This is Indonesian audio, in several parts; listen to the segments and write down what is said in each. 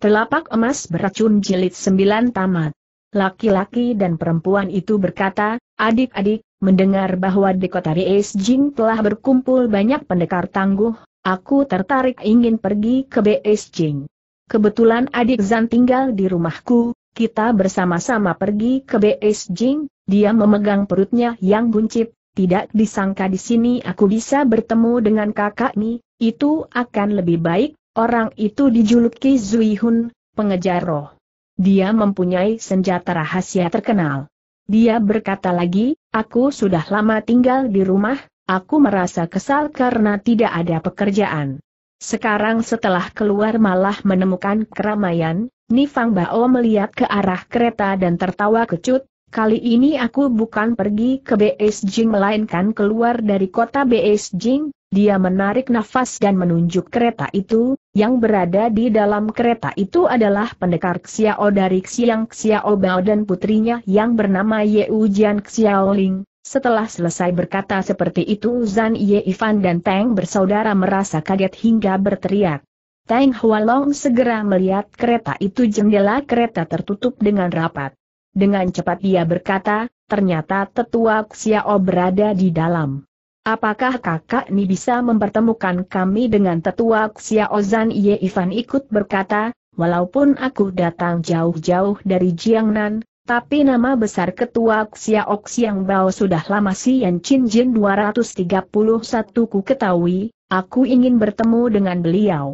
Telapak emas beracun jilid sembilan tamat. Laki-laki dan perempuan itu berkata, adik-adik, mendengar bahwa di kota Ries Jing telah berkumpul banyak pendekar tangguh, aku tertarik ingin pergi ke BS Jing. Kebetulan adik Zan tinggal di rumahku, kita bersama-sama pergi ke BS Jing, dia memegang perutnya yang buncit, tidak disangka di sini aku bisa bertemu dengan kakak nih, itu akan lebih baik Orang itu dijuluki Zuihun, pengejar roh. Dia mempunyai senjata rahasia terkenal. Dia berkata lagi, aku sudah lama tinggal di rumah, aku merasa kesal karena tidak ada pekerjaan. Sekarang setelah keluar malah menemukan keramaian, Nifang Bao melihat ke arah kereta dan tertawa kecut, kali ini aku bukan pergi ke Beijing melainkan keluar dari kota Beijing, dia menarik nafas dan menunjuk kereta itu, yang berada di dalam kereta itu adalah pendekar Xiao dari Xiang Xiao Bao dan putrinya yang bernama Ye Ujian Xiaoling. Setelah selesai berkata seperti itu Zan Ye Ivan dan Tang bersaudara merasa kaget hingga berteriak. Tang Hualong segera melihat kereta itu jendela kereta tertutup dengan rapat. Dengan cepat dia berkata, ternyata tetua Xiao berada di dalam. Apakah kakak ini bisa mempertemukan kami dengan tetua Ozan Ye Ivan ikut berkata, walaupun aku datang jauh-jauh dari Jiangnan, tapi nama besar ketua Xiaok Bao sudah lama si Yan Chin Jin 231 ku ketahui, aku ingin bertemu dengan beliau.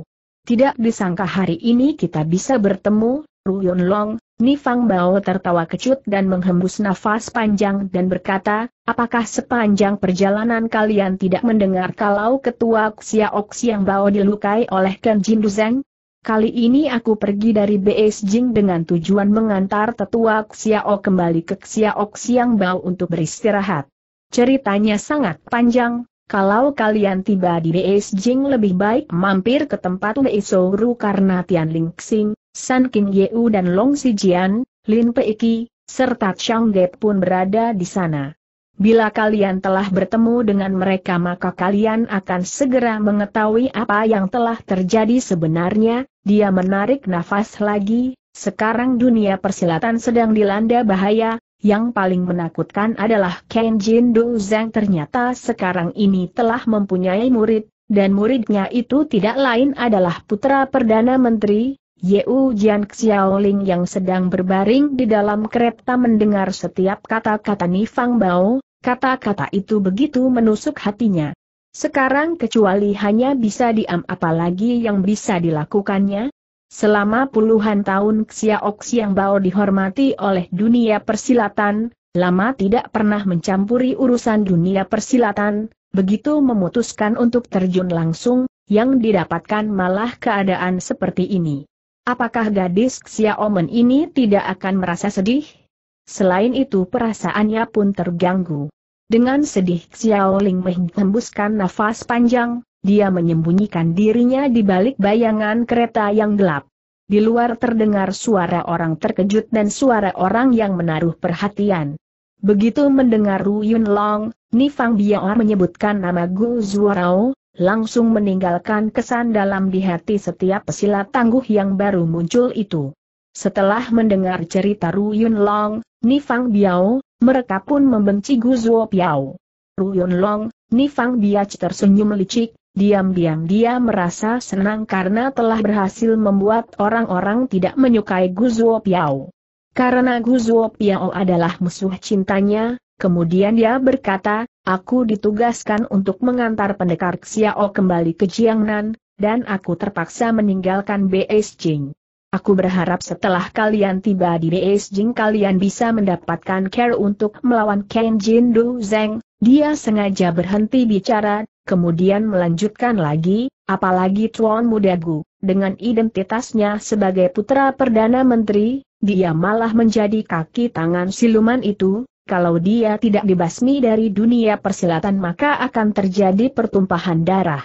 Tidak disangka hari ini kita bisa bertemu, Ruyun Long, Nifang Bao tertawa kecut dan menghembus nafas panjang dan berkata, apakah sepanjang perjalanan kalian tidak mendengar kalau ketua Oks yang Bao dilukai oleh Ken Jin Duzeng? Kali ini aku pergi dari BS Jing dengan tujuan mengantar tetua Xiao kembali ke Xiao Xiang Bao untuk beristirahat. Ceritanya sangat panjang, kalau kalian tiba di BS Jing lebih baik mampir ke tempat Wei Souru karena Tian Ling Xing, San King Yeu dan Long Sijian, Lin Pei Peiki, serta Chang Ge pun berada di sana. Bila kalian telah bertemu dengan mereka maka kalian akan segera mengetahui apa yang telah terjadi sebenarnya, dia menarik nafas lagi, sekarang dunia persilatan sedang dilanda bahaya, yang paling menakutkan adalah Kenjin Duzeng ternyata sekarang ini telah mempunyai murid, dan muridnya itu tidak lain adalah putra Perdana Menteri, Yeu Jian Xiaoling yang sedang berbaring di dalam kereta mendengar setiap kata-kata Nifang Bao, kata-kata itu begitu menusuk hatinya. Sekarang kecuali hanya bisa diam apalagi yang bisa dilakukannya, Selama puluhan tahun Xiaox Yang Bao dihormati oleh dunia persilatan, lama tidak pernah mencampuri urusan dunia persilatan, begitu memutuskan untuk terjun langsung, yang didapatkan malah keadaan seperti ini. Apakah gadis Xiaomen ini tidak akan merasa sedih? Selain itu perasaannya pun terganggu. Dengan sedih Xiao Ling menghembuskan nafas panjang, dia menyembunyikan dirinya di balik bayangan kereta yang gelap. Di luar terdengar suara orang terkejut dan suara orang yang menaruh perhatian. Begitu mendengar Ru Yun Long, Nifang Biao menyebutkan nama Gu Zuorao, langsung meninggalkan kesan dalam di hati setiap pesilat tangguh yang baru muncul itu. Setelah mendengar cerita Ru Yun Long, Nifang Biao, mereka pun membenci Guzuo Piao. Ru Yun Long, Nifang Biao tersenyum licik, diam-diam dia merasa senang karena telah berhasil membuat orang-orang tidak menyukai Guzuo Piao. Karena Guzuo Piao adalah musuh cintanya, Kemudian dia berkata, aku ditugaskan untuk mengantar pendekar Xiao kembali ke Jiangnan, dan aku terpaksa meninggalkan Beijing. Aku berharap setelah kalian tiba di Beijing kalian bisa mendapatkan care untuk melawan Ken Jin Du Zeng. Dia sengaja berhenti bicara, kemudian melanjutkan lagi, apalagi Tuan Mudagu, dengan identitasnya sebagai putra Perdana Menteri, dia malah menjadi kaki tangan siluman itu, kalau dia tidak dibasmi dari dunia persilatan maka akan terjadi pertumpahan darah.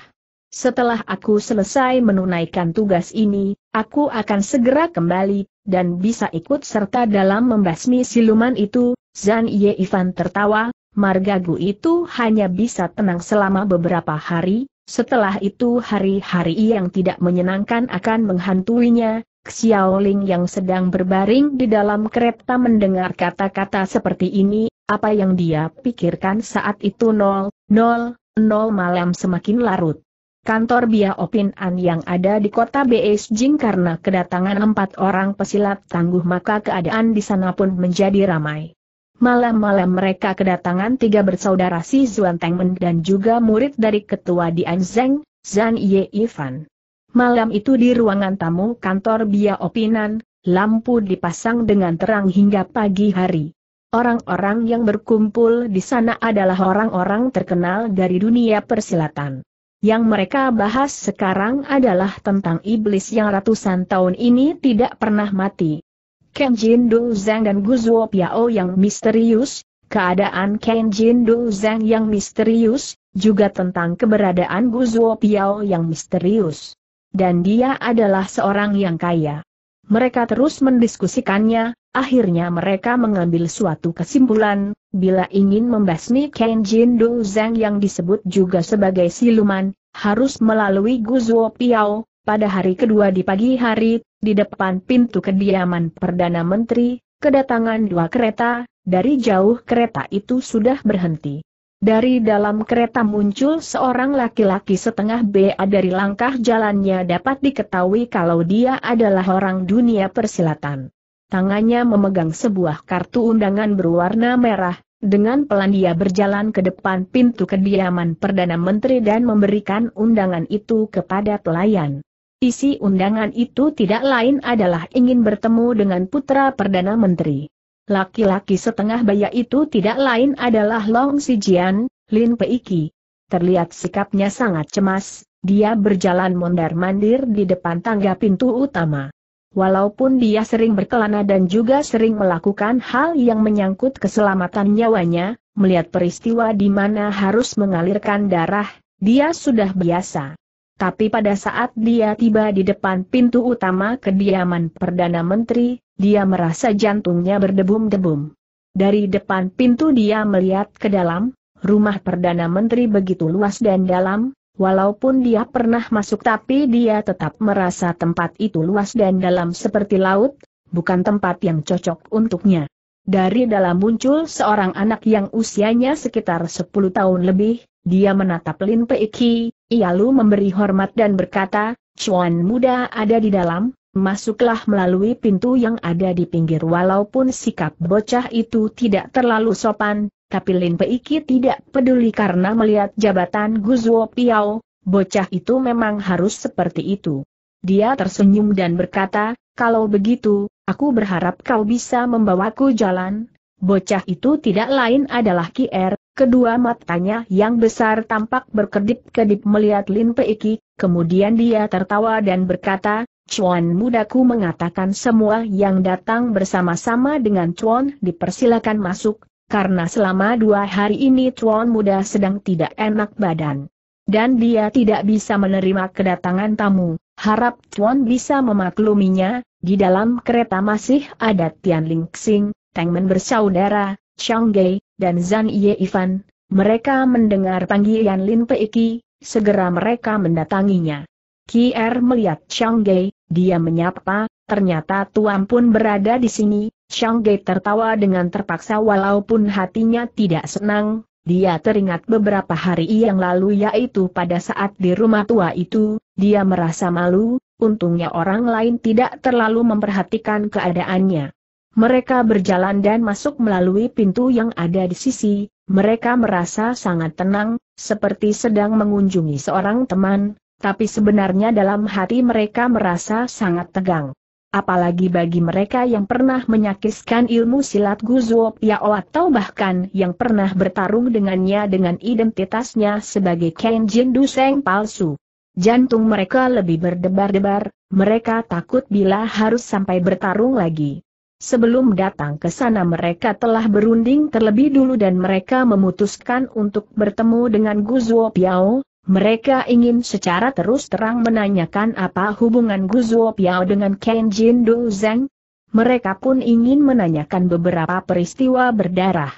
Setelah aku selesai menunaikan tugas ini, aku akan segera kembali, dan bisa ikut serta dalam membasmi siluman itu, Zan Ye Ivan tertawa, margagu itu hanya bisa tenang selama beberapa hari, setelah itu hari-hari yang tidak menyenangkan akan menghantuinya, Xiaoling yang sedang berbaring di dalam kereta mendengar kata-kata seperti ini, apa yang dia pikirkan saat itu nol, nol, nol malam semakin larut. Kantor Bia Opin An yang ada di kota Beijing karena kedatangan empat orang pesilat tangguh maka keadaan di sana pun menjadi ramai. Malam-malam mereka kedatangan tiga bersaudara si Zuan Tengmen dan juga murid dari ketua Dian Zeng, Zan Ye Ivan. Malam itu di ruangan tamu kantor Bia Opinan, lampu dipasang dengan terang hingga pagi hari. Orang-orang yang berkumpul di sana adalah orang-orang terkenal dari dunia persilatan. Yang mereka bahas sekarang adalah tentang iblis yang ratusan tahun ini tidak pernah mati. Ken Jin Du Zhang dan Guzuo Piao yang misterius, keadaan Ken Jin Du Zhang yang misterius, juga tentang keberadaan Guzuo Piao yang misterius dan dia adalah seorang yang kaya. Mereka terus mendiskusikannya, akhirnya mereka mengambil suatu kesimpulan, bila ingin membasmi Kenjin Dozeng yang disebut juga sebagai siluman, harus melalui Guzuo Piao, pada hari kedua di pagi hari, di depan pintu kediaman Perdana Menteri, kedatangan dua kereta, dari jauh kereta itu sudah berhenti. Dari dalam kereta muncul seorang laki-laki setengah BA dari langkah jalannya dapat diketahui kalau dia adalah orang dunia persilatan. Tangannya memegang sebuah kartu undangan berwarna merah, dengan pelan dia berjalan ke depan pintu kediaman Perdana Menteri dan memberikan undangan itu kepada pelayan. Isi undangan itu tidak lain adalah ingin bertemu dengan putra Perdana Menteri. Laki-laki setengah baya itu tidak lain adalah Long Si Jian, Lin Pei Peiki. Terlihat sikapnya sangat cemas, dia berjalan mondar-mandir di depan tangga pintu utama. Walaupun dia sering berkelana dan juga sering melakukan hal yang menyangkut keselamatan nyawanya, melihat peristiwa di mana harus mengalirkan darah, dia sudah biasa. Tapi pada saat dia tiba di depan pintu utama kediaman Perdana Menteri, dia merasa jantungnya berdebum-debum. Dari depan pintu dia melihat ke dalam, rumah Perdana Menteri begitu luas dan dalam, walaupun dia pernah masuk tapi dia tetap merasa tempat itu luas dan dalam seperti laut, bukan tempat yang cocok untuknya. Dari dalam muncul seorang anak yang usianya sekitar 10 tahun lebih, dia menatap Lin Peiki, lalu memberi hormat dan berkata, Chuan muda ada di dalam, masuklah melalui pintu yang ada di pinggir walaupun sikap bocah itu tidak terlalu sopan, tapi Lin Peiki tidak peduli karena melihat jabatan Guzuo Piao, bocah itu memang harus seperti itu. Dia tersenyum dan berkata, kalau begitu, aku berharap kau bisa membawaku jalan, Bocah itu tidak lain adalah Kier, kedua matanya yang besar tampak berkedip-kedip melihat Lin Peiki, kemudian dia tertawa dan berkata, Chuan mudaku mengatakan semua yang datang bersama-sama dengan Chuan dipersilakan masuk, karena selama dua hari ini Chuan muda sedang tidak enak badan. Dan dia tidak bisa menerima kedatangan tamu, harap Chuan bisa memakluminya, di dalam kereta masih ada Tian Ling Xing, Tengmen bersaudara, Shanggei, dan Zan Ye Ivan, mereka mendengar panggilan Lin Peiki, segera mereka mendatanginya. Er melihat Shanggei, dia menyapa, ternyata Tuan pun berada di sini, Shanggei tertawa dengan terpaksa walaupun hatinya tidak senang, dia teringat beberapa hari yang lalu yaitu pada saat di rumah tua itu, dia merasa malu, untungnya orang lain tidak terlalu memperhatikan keadaannya. Mereka berjalan dan masuk melalui pintu yang ada di sisi, mereka merasa sangat tenang, seperti sedang mengunjungi seorang teman, tapi sebenarnya dalam hati mereka merasa sangat tegang. Apalagi bagi mereka yang pernah menyakiskan ilmu silat Guzuo Piao ya atau bahkan yang pernah bertarung dengannya dengan identitasnya sebagai Kenjin Duseng palsu. Jantung mereka lebih berdebar-debar, mereka takut bila harus sampai bertarung lagi. Sebelum datang ke sana mereka telah berunding terlebih dulu dan mereka memutuskan untuk bertemu dengan Guzuo Piao. Mereka ingin secara terus terang menanyakan apa hubungan Guzuo Piao dengan Kenjin Zeng. Mereka pun ingin menanyakan beberapa peristiwa berdarah.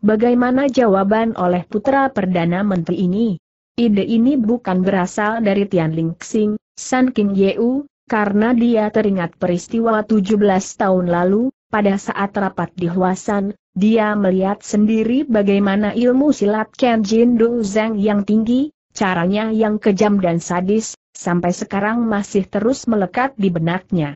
Bagaimana jawaban oleh putra Perdana Menteri ini? Ide ini bukan berasal dari Tian Lingxing, San King Yeu, karena dia teringat peristiwa 17 tahun lalu, pada saat rapat di Huasan, dia melihat sendiri bagaimana ilmu silat Ken Jin Do Zeng yang tinggi, caranya yang kejam dan sadis, sampai sekarang masih terus melekat di benaknya.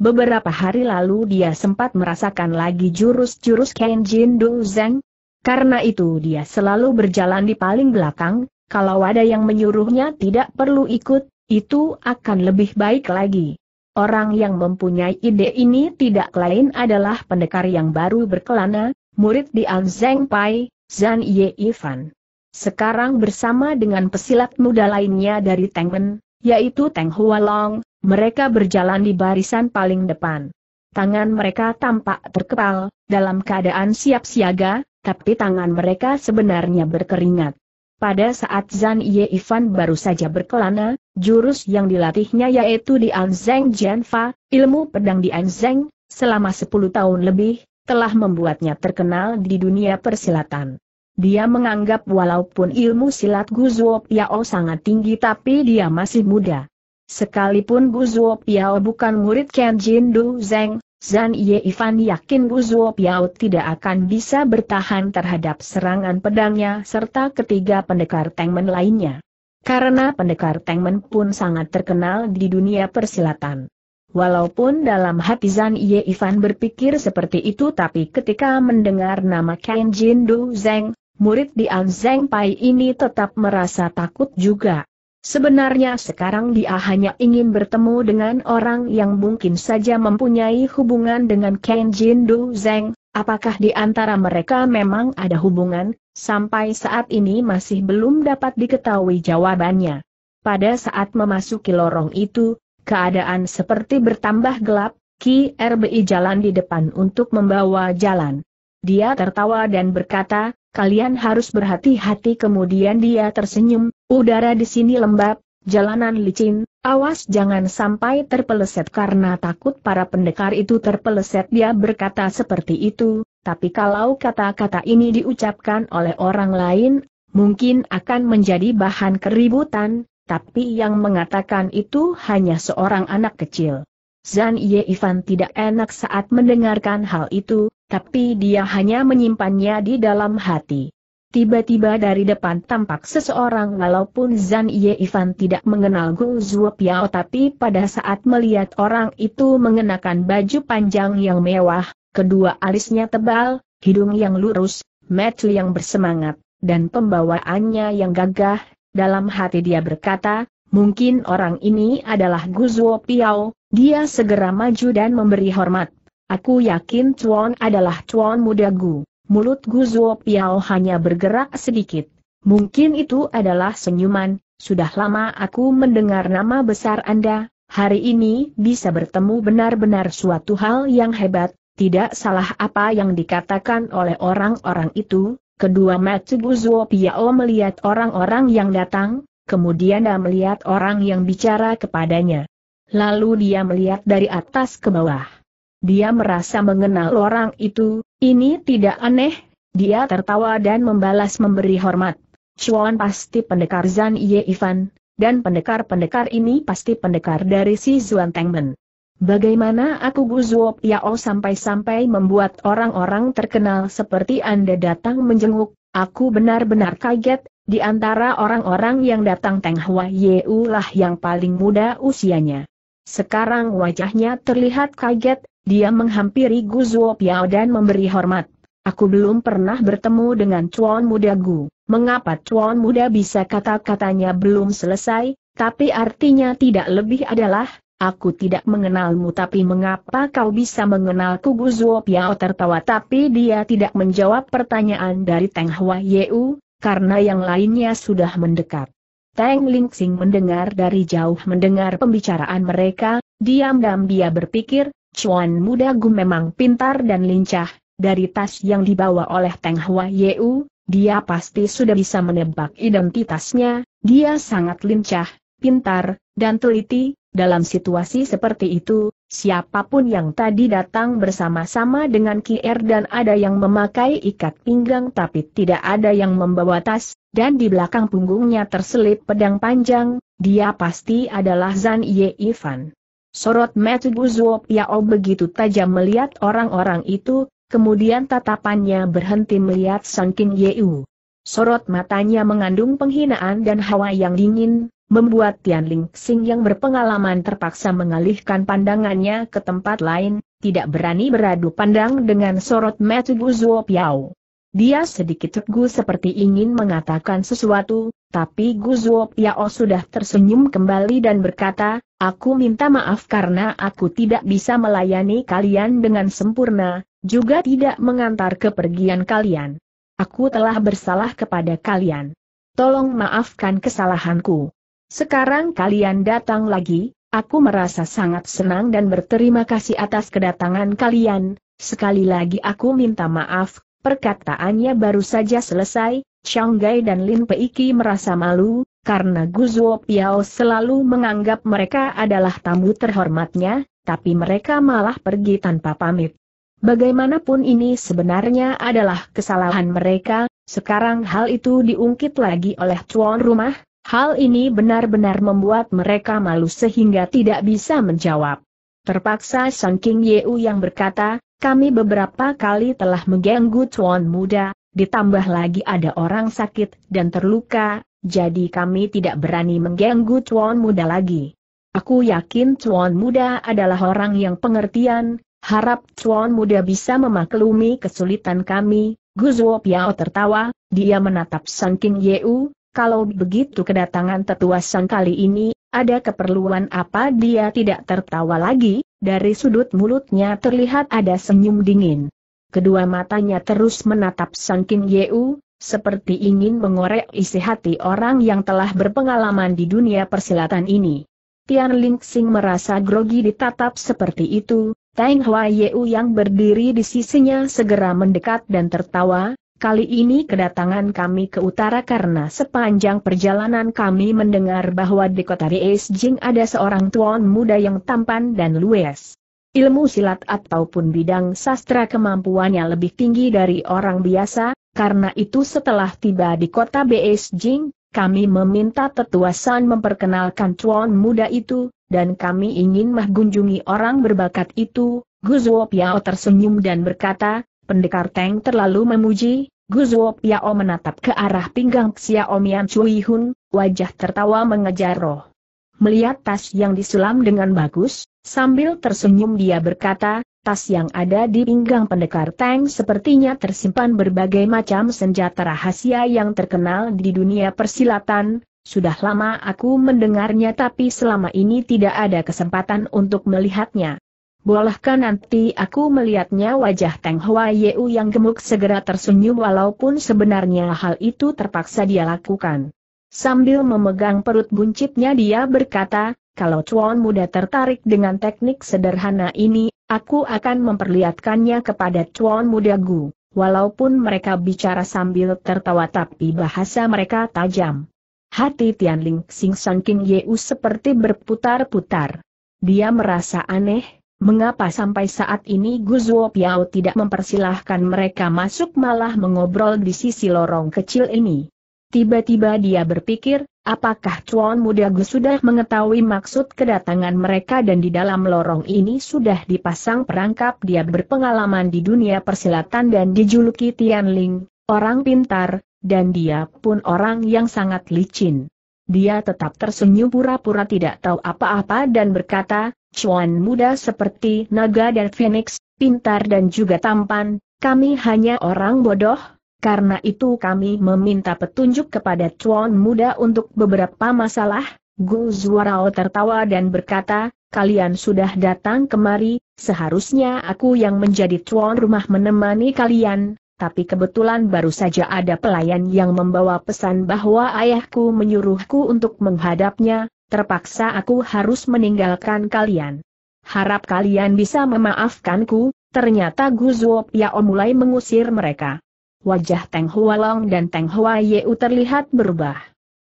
Beberapa hari lalu dia sempat merasakan lagi jurus-jurus Ken Jin Do Zeng, karena itu dia selalu berjalan di paling belakang, kalau ada yang menyuruhnya tidak perlu ikut, itu akan lebih baik lagi. Orang yang mempunyai ide ini tidak lain adalah pendekar yang baru berkelana, murid di Al Zeng Pai, Zan Ye Ivan. Sekarang bersama dengan pesilat muda lainnya dari Tengmen, yaitu Teng Hualong, mereka berjalan di barisan paling depan. Tangan mereka tampak terkepal, dalam keadaan siap siaga, tapi tangan mereka sebenarnya berkeringat. Pada saat Zan Ye Ivan baru saja berkelana, jurus yang dilatihnya yaitu di Anzeng Jianfa, ilmu pedang di Anzeng, selama 10 tahun lebih, telah membuatnya terkenal di dunia persilatan. Dia menganggap walaupun ilmu silat Guzuo Piao sangat tinggi tapi dia masih muda. Sekalipun Guzuo Piao bukan murid Ken Jin Du Zeng, Zan Ye Ivan yakin Zuo Piao tidak akan bisa bertahan terhadap serangan pedangnya serta ketiga pendekar Tengmen lainnya. Karena pendekar Tengmen pun sangat terkenal di dunia persilatan. Walaupun dalam hati Zan Ye Ivan berpikir seperti itu tapi ketika mendengar nama Ken Jin Du Zeng, murid di An Zeng Pai ini tetap merasa takut juga. Sebenarnya sekarang dia hanya ingin bertemu dengan orang yang mungkin saja mempunyai hubungan dengan Ken Jin Du Zeng, apakah di antara mereka memang ada hubungan, sampai saat ini masih belum dapat diketahui jawabannya. Pada saat memasuki lorong itu, keadaan seperti bertambah gelap, Ki RBI jalan di depan untuk membawa jalan. Dia tertawa dan berkata, kalian harus berhati-hati kemudian dia tersenyum, udara di sini lembab, jalanan licin, awas jangan sampai terpeleset karena takut para pendekar itu terpeleset dia berkata seperti itu, tapi kalau kata-kata ini diucapkan oleh orang lain, mungkin akan menjadi bahan keributan, tapi yang mengatakan itu hanya seorang anak kecil. Zan Ye Ivan tidak enak saat mendengarkan hal itu, tapi dia hanya menyimpannya di dalam hati. Tiba-tiba dari depan tampak seseorang walaupun Zan Ye Ivan tidak mengenal Gu Zuo Piao tapi pada saat melihat orang itu mengenakan baju panjang yang mewah, kedua alisnya tebal, hidung yang lurus, metu yang bersemangat, dan pembawaannya yang gagah, dalam hati dia berkata, mungkin orang ini adalah Gu Zuo Piao, dia segera maju dan memberi hormat. Aku yakin Chuan adalah Chuan muda Gu. Mulut Gu Zuo Piao hanya bergerak sedikit. Mungkin itu adalah senyuman, sudah lama aku mendengar nama besar Anda, hari ini bisa bertemu benar-benar suatu hal yang hebat, tidak salah apa yang dikatakan oleh orang-orang itu, kedua mata Gu Zuo Piao melihat orang-orang yang datang, kemudian dia melihat orang yang bicara kepadanya. Lalu dia melihat dari atas ke bawah. Dia merasa mengenal orang itu, ini tidak aneh, dia tertawa dan membalas memberi hormat. Chuan pasti pendekar Zan Ye Ivan, dan pendekar-pendekar ini pasti pendekar dari si Zuan Tengmen. Bagaimana aku Zuop Yao sampai-sampai membuat orang-orang terkenal seperti Anda datang menjenguk, aku benar-benar kaget, di antara orang-orang yang datang Teng Ye U lah yang paling muda usianya. Sekarang wajahnya terlihat kaget, dia menghampiri Gu Zuo Piao dan memberi hormat. Aku belum pernah bertemu dengan Chuan Muda Gu. Mengapa Chuan Muda bisa kata-katanya belum selesai, tapi artinya tidak lebih adalah, aku tidak mengenalmu tapi mengapa kau bisa mengenalku Gu Zuo Piao tertawa tapi dia tidak menjawab pertanyaan dari Teng Hua Yeu, karena yang lainnya sudah mendekat. Teng Lingxing mendengar dari jauh mendengar pembicaraan mereka, diam-diam dia berpikir, Cuan muda Gu memang pintar dan lincah, dari tas yang dibawa oleh Teng Hua Yeu, dia pasti sudah bisa menebak identitasnya, dia sangat lincah, pintar, dan teliti, dalam situasi seperti itu, siapapun yang tadi datang bersama-sama dengan Kier dan ada yang memakai ikat pinggang tapi tidak ada yang membawa tas, dan di belakang punggungnya terselip pedang panjang, dia pasti adalah Zan Ye Ivan. Sorot Buzuo Piao ya begitu tajam melihat orang-orang itu, kemudian tatapannya berhenti melihat Sang King Yeu. Sorot matanya mengandung penghinaan dan hawa yang dingin, membuat Tian Ling Xing yang berpengalaman terpaksa mengalihkan pandangannya ke tempat lain, tidak berani beradu pandang dengan sorot Matu Buzuo Piao. Ya dia sedikit teguh seperti ingin mengatakan sesuatu, tapi Guzuo Piao sudah tersenyum kembali dan berkata, Aku minta maaf karena aku tidak bisa melayani kalian dengan sempurna, juga tidak mengantar kepergian kalian. Aku telah bersalah kepada kalian. Tolong maafkan kesalahanku. Sekarang kalian datang lagi, aku merasa sangat senang dan berterima kasih atas kedatangan kalian. Sekali lagi aku minta maaf Perkataannya baru saja selesai, Chang Gai dan Lin Peiki merasa malu, karena Guzuo Piao selalu menganggap mereka adalah tamu terhormatnya, tapi mereka malah pergi tanpa pamit. Bagaimanapun ini sebenarnya adalah kesalahan mereka, sekarang hal itu diungkit lagi oleh tuan rumah, hal ini benar-benar membuat mereka malu sehingga tidak bisa menjawab. Terpaksa Song King Yeu yang berkata, kami beberapa kali telah mengganggu tuan muda, ditambah lagi ada orang sakit dan terluka, jadi kami tidak berani mengganggu tuan muda lagi. Aku yakin tuan muda adalah orang yang pengertian, harap tuan muda bisa memaklumi kesulitan kami. Guzuo Piao tertawa, dia menatap Sang King Yeu, kalau begitu kedatangan tetua sang kali ini, ada keperluan apa dia tidak tertawa lagi? Dari sudut mulutnya terlihat ada senyum dingin. Kedua matanya terus menatap Sang King Yeu, seperti ingin mengorek isi hati orang yang telah berpengalaman di dunia persilatan ini. Tian Ling Lingxing merasa grogi ditatap seperti itu, Tang Hua Yeu yang berdiri di sisinya segera mendekat dan tertawa, Kali ini kedatangan kami ke utara karena sepanjang perjalanan kami mendengar bahwa di kota Riesjing ada seorang tuan muda yang tampan dan luas. Ilmu silat ataupun bidang sastra kemampuannya lebih tinggi dari orang biasa, karena itu setelah tiba di kota Beijing, kami meminta tetua San memperkenalkan tuan muda itu, dan kami ingin mengunjungi orang berbakat itu, Guzuo Piao tersenyum dan berkata, Pendekar Teng terlalu memuji, Guzuo Piao menatap ke arah pinggang Xiao Mian Cui Hun, wajah tertawa mengejar roh. Melihat tas yang disulam dengan bagus, sambil tersenyum dia berkata, tas yang ada di pinggang pendekar Teng sepertinya tersimpan berbagai macam senjata rahasia yang terkenal di dunia persilatan, sudah lama aku mendengarnya tapi selama ini tidak ada kesempatan untuk melihatnya. Bolehkah nanti aku melihatnya wajah Teng Hua Yeu yang gemuk segera tersenyum walaupun sebenarnya hal itu terpaksa dia lakukan. Sambil memegang perut buncitnya dia berkata, kalau cuan muda tertarik dengan teknik sederhana ini, aku akan memperlihatkannya kepada cuan muda Gu. Walaupun mereka bicara sambil tertawa tapi bahasa mereka tajam. Hati Tianling Sing King Yeu seperti berputar-putar. Dia merasa aneh, Mengapa sampai saat ini Guzuo Piao tidak mempersilahkan mereka masuk malah mengobrol di sisi lorong kecil ini? Tiba-tiba dia berpikir, apakah Chuan Muda Gu sudah mengetahui maksud kedatangan mereka dan di dalam lorong ini sudah dipasang perangkap dia berpengalaman di dunia persilatan dan dijuluki Tianling, orang pintar, dan dia pun orang yang sangat licin. Dia tetap tersenyum pura-pura tidak tahu apa-apa dan berkata, Cuan muda seperti naga dan phoenix, pintar dan juga tampan, kami hanya orang bodoh, karena itu kami meminta petunjuk kepada Cuan muda untuk beberapa masalah, Gu Zuarao tertawa dan berkata, kalian sudah datang kemari, seharusnya aku yang menjadi Cuan rumah menemani kalian, tapi kebetulan baru saja ada pelayan yang membawa pesan bahwa ayahku menyuruhku untuk menghadapnya, terpaksa aku harus meninggalkan kalian. Harap kalian bisa memaafkanku, ternyata Guzuo Piao mulai mengusir mereka. Wajah Teng Hualong dan Teng Hua Yeu terlihat berubah.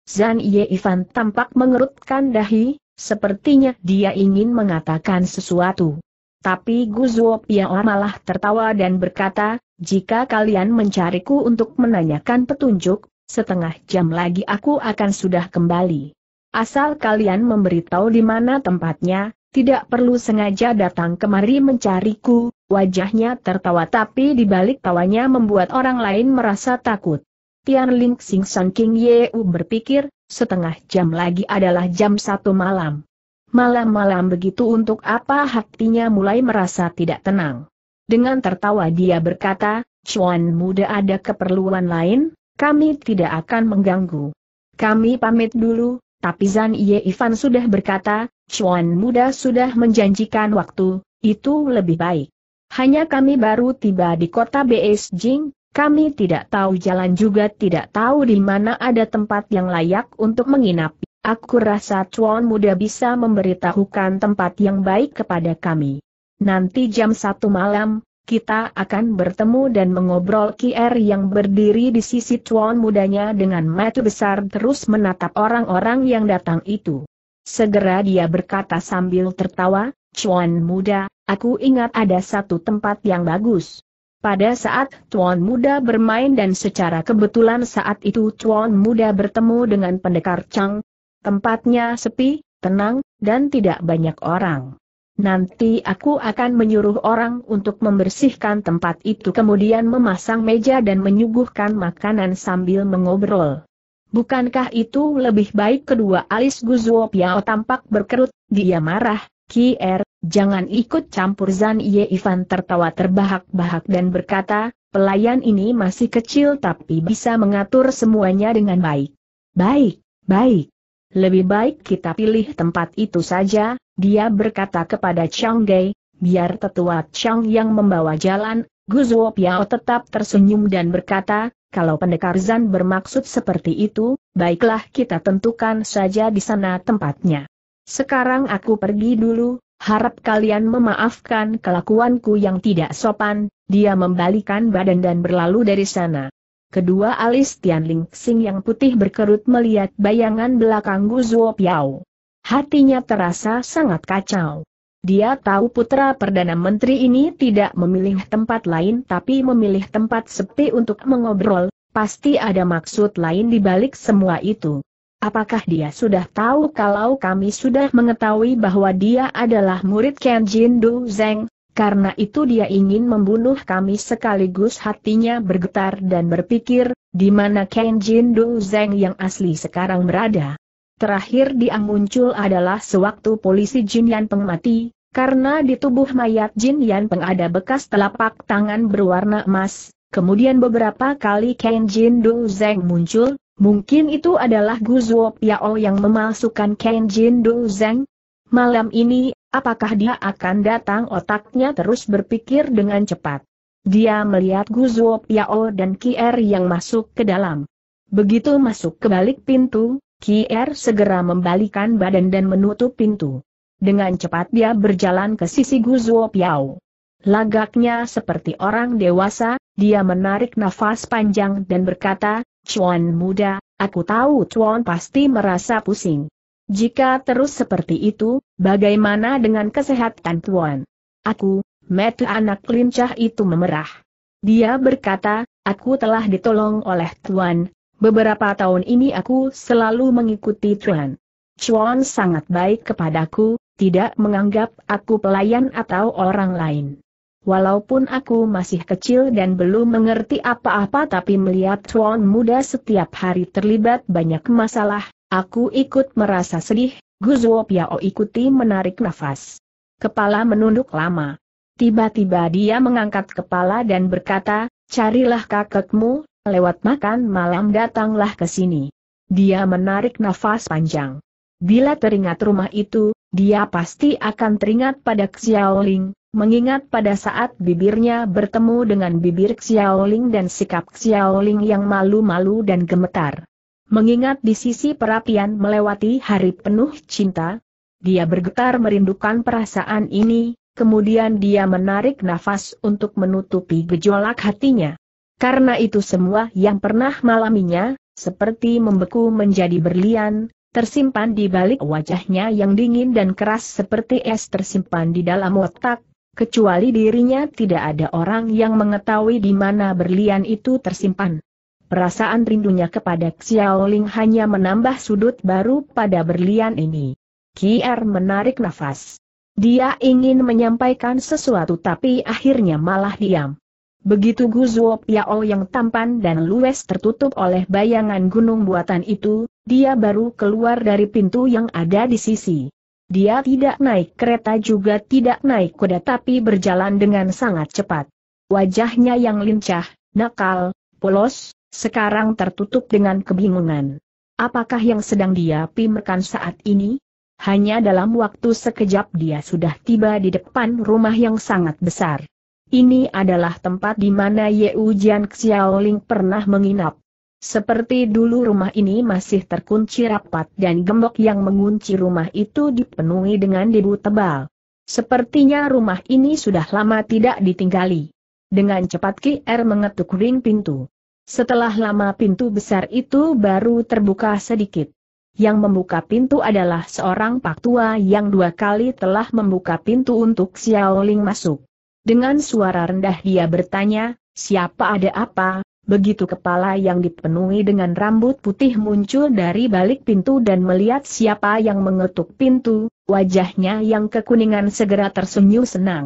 Zan Ye Ivan tampak mengerutkan dahi, sepertinya dia ingin mengatakan sesuatu. Tapi Guzuo Piao malah tertawa dan berkata, jika kalian mencariku untuk menanyakan petunjuk, setengah jam lagi aku akan sudah kembali. Asal kalian memberitahu di mana tempatnya, tidak perlu sengaja datang kemari mencariku, wajahnya tertawa tapi di balik tawanya membuat orang lain merasa takut. Tian Ling Sing San King Yeu berpikir, setengah jam lagi adalah jam satu malam. Malam-malam begitu untuk apa hatinya mulai merasa tidak tenang. Dengan tertawa dia berkata, Chuan muda ada keperluan lain, kami tidak akan mengganggu. Kami pamit dulu, tapi Zan Ye Ivan sudah berkata, Chuan muda sudah menjanjikan waktu, itu lebih baik. Hanya kami baru tiba di kota Beijing, kami tidak tahu jalan juga tidak tahu di mana ada tempat yang layak untuk menginap. Aku rasa Chuan muda bisa memberitahukan tempat yang baik kepada kami. Nanti jam satu malam, kita akan bertemu dan mengobrol Kier yang berdiri di sisi tuan mudanya dengan mata besar terus menatap orang-orang yang datang itu. Segera dia berkata sambil tertawa, Tuan muda, aku ingat ada satu tempat yang bagus. Pada saat Tuan muda bermain dan secara kebetulan saat itu Tuan muda bertemu dengan pendekar Chang. Tempatnya sepi, tenang, dan tidak banyak orang. Nanti aku akan menyuruh orang untuk membersihkan tempat itu kemudian memasang meja dan menyuguhkan makanan sambil mengobrol. Bukankah itu lebih baik kedua alis Guzuo Piao tampak berkerut, dia marah, Kier, jangan ikut campur Zan Ye Ivan tertawa terbahak-bahak dan berkata, pelayan ini masih kecil tapi bisa mengatur semuanya dengan baik. Baik, baik lebih baik kita pilih tempat itu saja, dia berkata kepada Chang Gai, biar tetua Chang yang membawa jalan, Guzuo Piao tetap tersenyum dan berkata, kalau pendekar Zan bermaksud seperti itu, baiklah kita tentukan saja di sana tempatnya. Sekarang aku pergi dulu, harap kalian memaafkan kelakuanku yang tidak sopan, dia membalikan badan dan berlalu dari sana. Kedua alis Tian Ling Xing yang putih berkerut melihat bayangan belakang Zuo Piao. Hatinya terasa sangat kacau. Dia tahu putra Perdana Menteri ini tidak memilih tempat lain tapi memilih tempat sepi untuk mengobrol, pasti ada maksud lain di balik semua itu. Apakah dia sudah tahu kalau kami sudah mengetahui bahwa dia adalah murid Ken Jin Du Zeng, karena itu dia ingin membunuh kami sekaligus hatinya bergetar dan berpikir, di mana Ken Jin Zeng yang asli sekarang berada. Terakhir dia muncul adalah sewaktu polisi Jin Yan Peng mati, karena di tubuh mayat Jin Yan Peng ada bekas telapak tangan berwarna emas, kemudian beberapa kali Ken Jin Zeng muncul, mungkin itu adalah Guzuo Piao yang memalsukan Ken Jin Zeng, Malam ini, apakah dia akan datang otaknya terus berpikir dengan cepat. Dia melihat Guzuo Piao dan Er yang masuk ke dalam. Begitu masuk ke balik pintu, Er segera membalikan badan dan menutup pintu. Dengan cepat dia berjalan ke sisi Guzuo Piao. Lagaknya seperti orang dewasa, dia menarik nafas panjang dan berkata, Chuan muda, aku tahu Chuan pasti merasa pusing. Jika terus seperti itu, bagaimana dengan kesehatan Tuan? Aku, mata anak lincah itu memerah. Dia berkata, aku telah ditolong oleh Tuan, beberapa tahun ini aku selalu mengikuti Tuan. Chuan sangat baik kepadaku, tidak menganggap aku pelayan atau orang lain. Walaupun aku masih kecil dan belum mengerti apa-apa tapi melihat Chuan muda setiap hari terlibat banyak masalah, Aku ikut merasa sedih, Guzuo Piao ikuti menarik nafas. Kepala menunduk lama. Tiba-tiba dia mengangkat kepala dan berkata, carilah kakekmu, lewat makan malam datanglah ke sini. Dia menarik nafas panjang. Bila teringat rumah itu, dia pasti akan teringat pada Xiao Ling, mengingat pada saat bibirnya bertemu dengan bibir Xiao Ling dan sikap Xiao Ling yang malu-malu dan gemetar. Mengingat di sisi perapian melewati hari penuh cinta, dia bergetar merindukan perasaan ini, kemudian dia menarik nafas untuk menutupi gejolak hatinya. Karena itu semua yang pernah malaminya, seperti membeku menjadi berlian, tersimpan di balik wajahnya yang dingin dan keras seperti es tersimpan di dalam otak, kecuali dirinya tidak ada orang yang mengetahui di mana berlian itu tersimpan perasaan rindunya kepada Xiao Xiaoling hanya menambah sudut baru pada berlian ini. Kier menarik nafas. Dia ingin menyampaikan sesuatu tapi akhirnya malah diam. Begitu Guzuo Piao yang tampan dan luwes tertutup oleh bayangan gunung buatan itu, dia baru keluar dari pintu yang ada di sisi. Dia tidak naik kereta juga tidak naik kuda tapi berjalan dengan sangat cepat. Wajahnya yang lincah, nakal, polos, sekarang tertutup dengan kebingungan. Apakah yang sedang dia pimerkan saat ini? Hanya dalam waktu sekejap dia sudah tiba di depan rumah yang sangat besar. Ini adalah tempat di mana Ye Ujian Xiaoling pernah menginap. Seperti dulu rumah ini masih terkunci rapat dan gembok yang mengunci rumah itu dipenuhi dengan debu tebal. Sepertinya rumah ini sudah lama tidak ditinggali. Dengan cepat Ki Er mengetuk ring pintu. Setelah lama pintu besar itu baru terbuka sedikit. Yang membuka pintu adalah seorang pak tua yang dua kali telah membuka pintu untuk Xiao Ling masuk. Dengan suara rendah dia bertanya, siapa ada apa, Begitu kepala yang dipenuhi dengan rambut putih muncul dari balik pintu dan melihat siapa yang mengetuk pintu, wajahnya yang kekuningan segera tersenyum senang.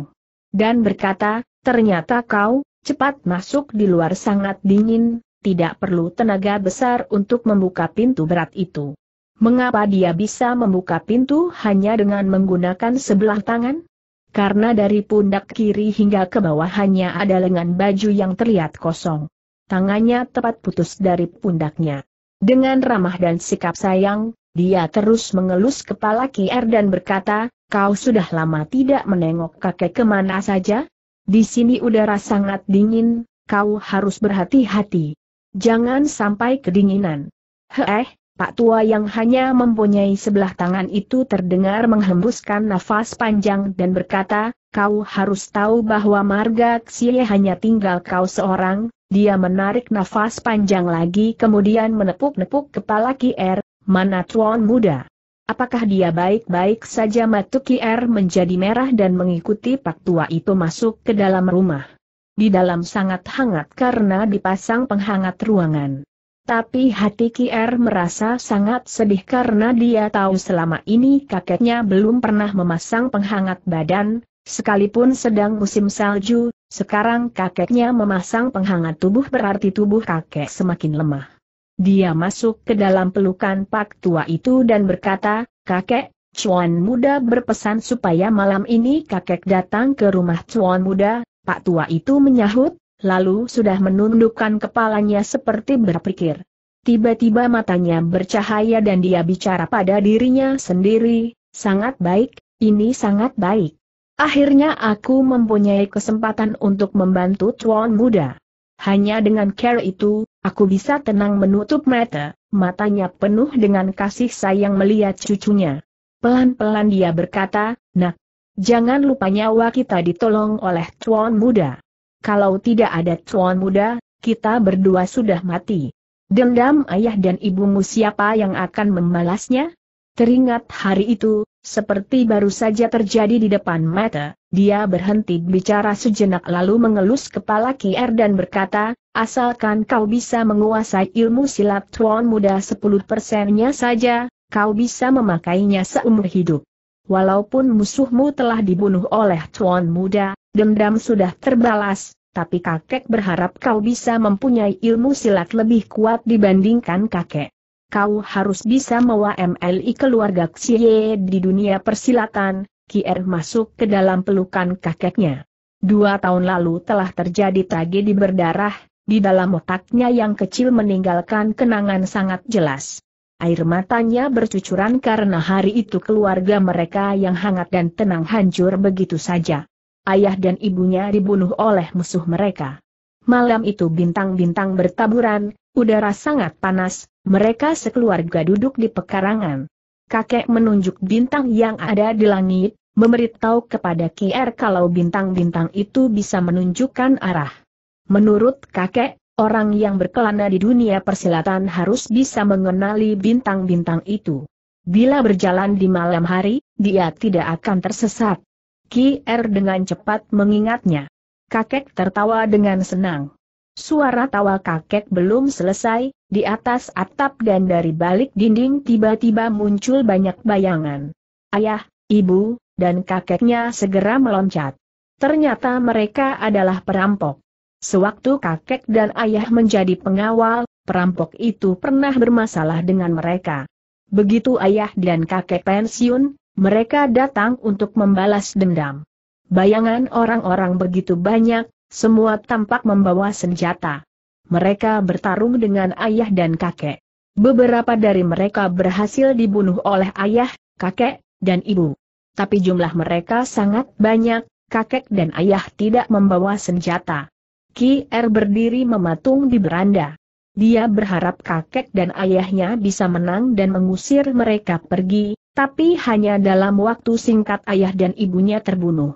Dan berkata, ternyata kau, cepat masuk di luar sangat dingin, tidak perlu tenaga besar untuk membuka pintu berat itu. Mengapa dia bisa membuka pintu hanya dengan menggunakan sebelah tangan? Karena dari pundak kiri hingga ke bawah hanya ada lengan baju yang terlihat kosong. Tangannya tepat putus dari pundaknya. Dengan ramah dan sikap sayang, dia terus mengelus kepala Ki Er dan berkata, kau sudah lama tidak menengok kakek kemana saja? Di sini udara sangat dingin, kau harus berhati-hati. Jangan sampai kedinginan. Heeh, Pak Tua yang hanya mempunyai sebelah tangan itu terdengar menghembuskan nafas panjang dan berkata, kau harus tahu bahwa Marga Xie hanya tinggal kau seorang, dia menarik nafas panjang lagi kemudian menepuk-nepuk kepala Kier, mana tuan muda. Apakah dia baik-baik saja Matuki R menjadi merah dan mengikuti pak tua itu masuk ke dalam rumah. Di dalam sangat hangat karena dipasang penghangat ruangan. Tapi hati Kier merasa sangat sedih karena dia tahu selama ini kakeknya belum pernah memasang penghangat badan, sekalipun sedang musim salju, sekarang kakeknya memasang penghangat tubuh berarti tubuh kakek semakin lemah. Dia masuk ke dalam pelukan Pak Tua itu dan berkata, Kakek, Cuan Muda berpesan supaya malam ini kakek datang ke rumah Cuan Muda, Pak Tua itu menyahut, lalu sudah menundukkan kepalanya seperti berpikir. Tiba-tiba matanya bercahaya dan dia bicara pada dirinya sendiri, sangat baik, ini sangat baik. Akhirnya aku mempunyai kesempatan untuk membantu Cuan Muda. Hanya dengan care itu, aku bisa tenang menutup mata, matanya penuh dengan kasih sayang melihat cucunya. Pelan-pelan dia berkata, nak, jangan lupa nyawa kita ditolong oleh tuan muda. Kalau tidak ada tuan muda, kita berdua sudah mati. Dendam ayah dan ibumu siapa yang akan membalasnya? Teringat hari itu, seperti baru saja terjadi di depan mata, dia berhenti bicara sejenak lalu mengelus kepala Kier dan berkata, asalkan kau bisa menguasai ilmu silat tuan muda 10 persennya saja, kau bisa memakainya seumur hidup. Walaupun musuhmu telah dibunuh oleh tuan muda, dendam sudah terbalas, tapi kakek berharap kau bisa mempunyai ilmu silat lebih kuat dibandingkan kakek. Kau harus bisa mewa MLI keluarga Xie di dunia persilatan, Kier masuk ke dalam pelukan kakeknya. Dua tahun lalu telah terjadi tragedi berdarah, di dalam otaknya yang kecil meninggalkan kenangan sangat jelas. Air matanya bercucuran karena hari itu keluarga mereka yang hangat dan tenang hancur begitu saja. Ayah dan ibunya dibunuh oleh musuh mereka. Malam itu bintang-bintang bertaburan, udara sangat panas, mereka sekeluarga duduk di pekarangan kakek menunjuk bintang yang ada di langit, memberitahu kepada Kier kalau bintang-bintang itu bisa menunjukkan arah. Menurut kakek, orang yang berkelana di dunia persilatan harus bisa mengenali bintang-bintang itu. Bila berjalan di malam hari, dia tidak akan tersesat. Kier dengan cepat mengingatnya. Kakek tertawa dengan senang. Suara tawa kakek belum selesai, di atas atap dan dari balik dinding tiba-tiba muncul banyak bayangan. Ayah, ibu, dan kakeknya segera meloncat. Ternyata mereka adalah perampok. Sewaktu kakek dan ayah menjadi pengawal, perampok itu pernah bermasalah dengan mereka. Begitu ayah dan kakek pensiun, mereka datang untuk membalas dendam. Bayangan orang-orang begitu banyak, semua tampak membawa senjata mereka bertarung dengan ayah dan kakek. Beberapa dari mereka berhasil dibunuh oleh ayah, kakek, dan ibu. Tapi jumlah mereka sangat banyak, kakek dan ayah tidak membawa senjata. Ki Er berdiri mematung di beranda. Dia berharap kakek dan ayahnya bisa menang dan mengusir mereka pergi, tapi hanya dalam waktu singkat ayah dan ibunya terbunuh.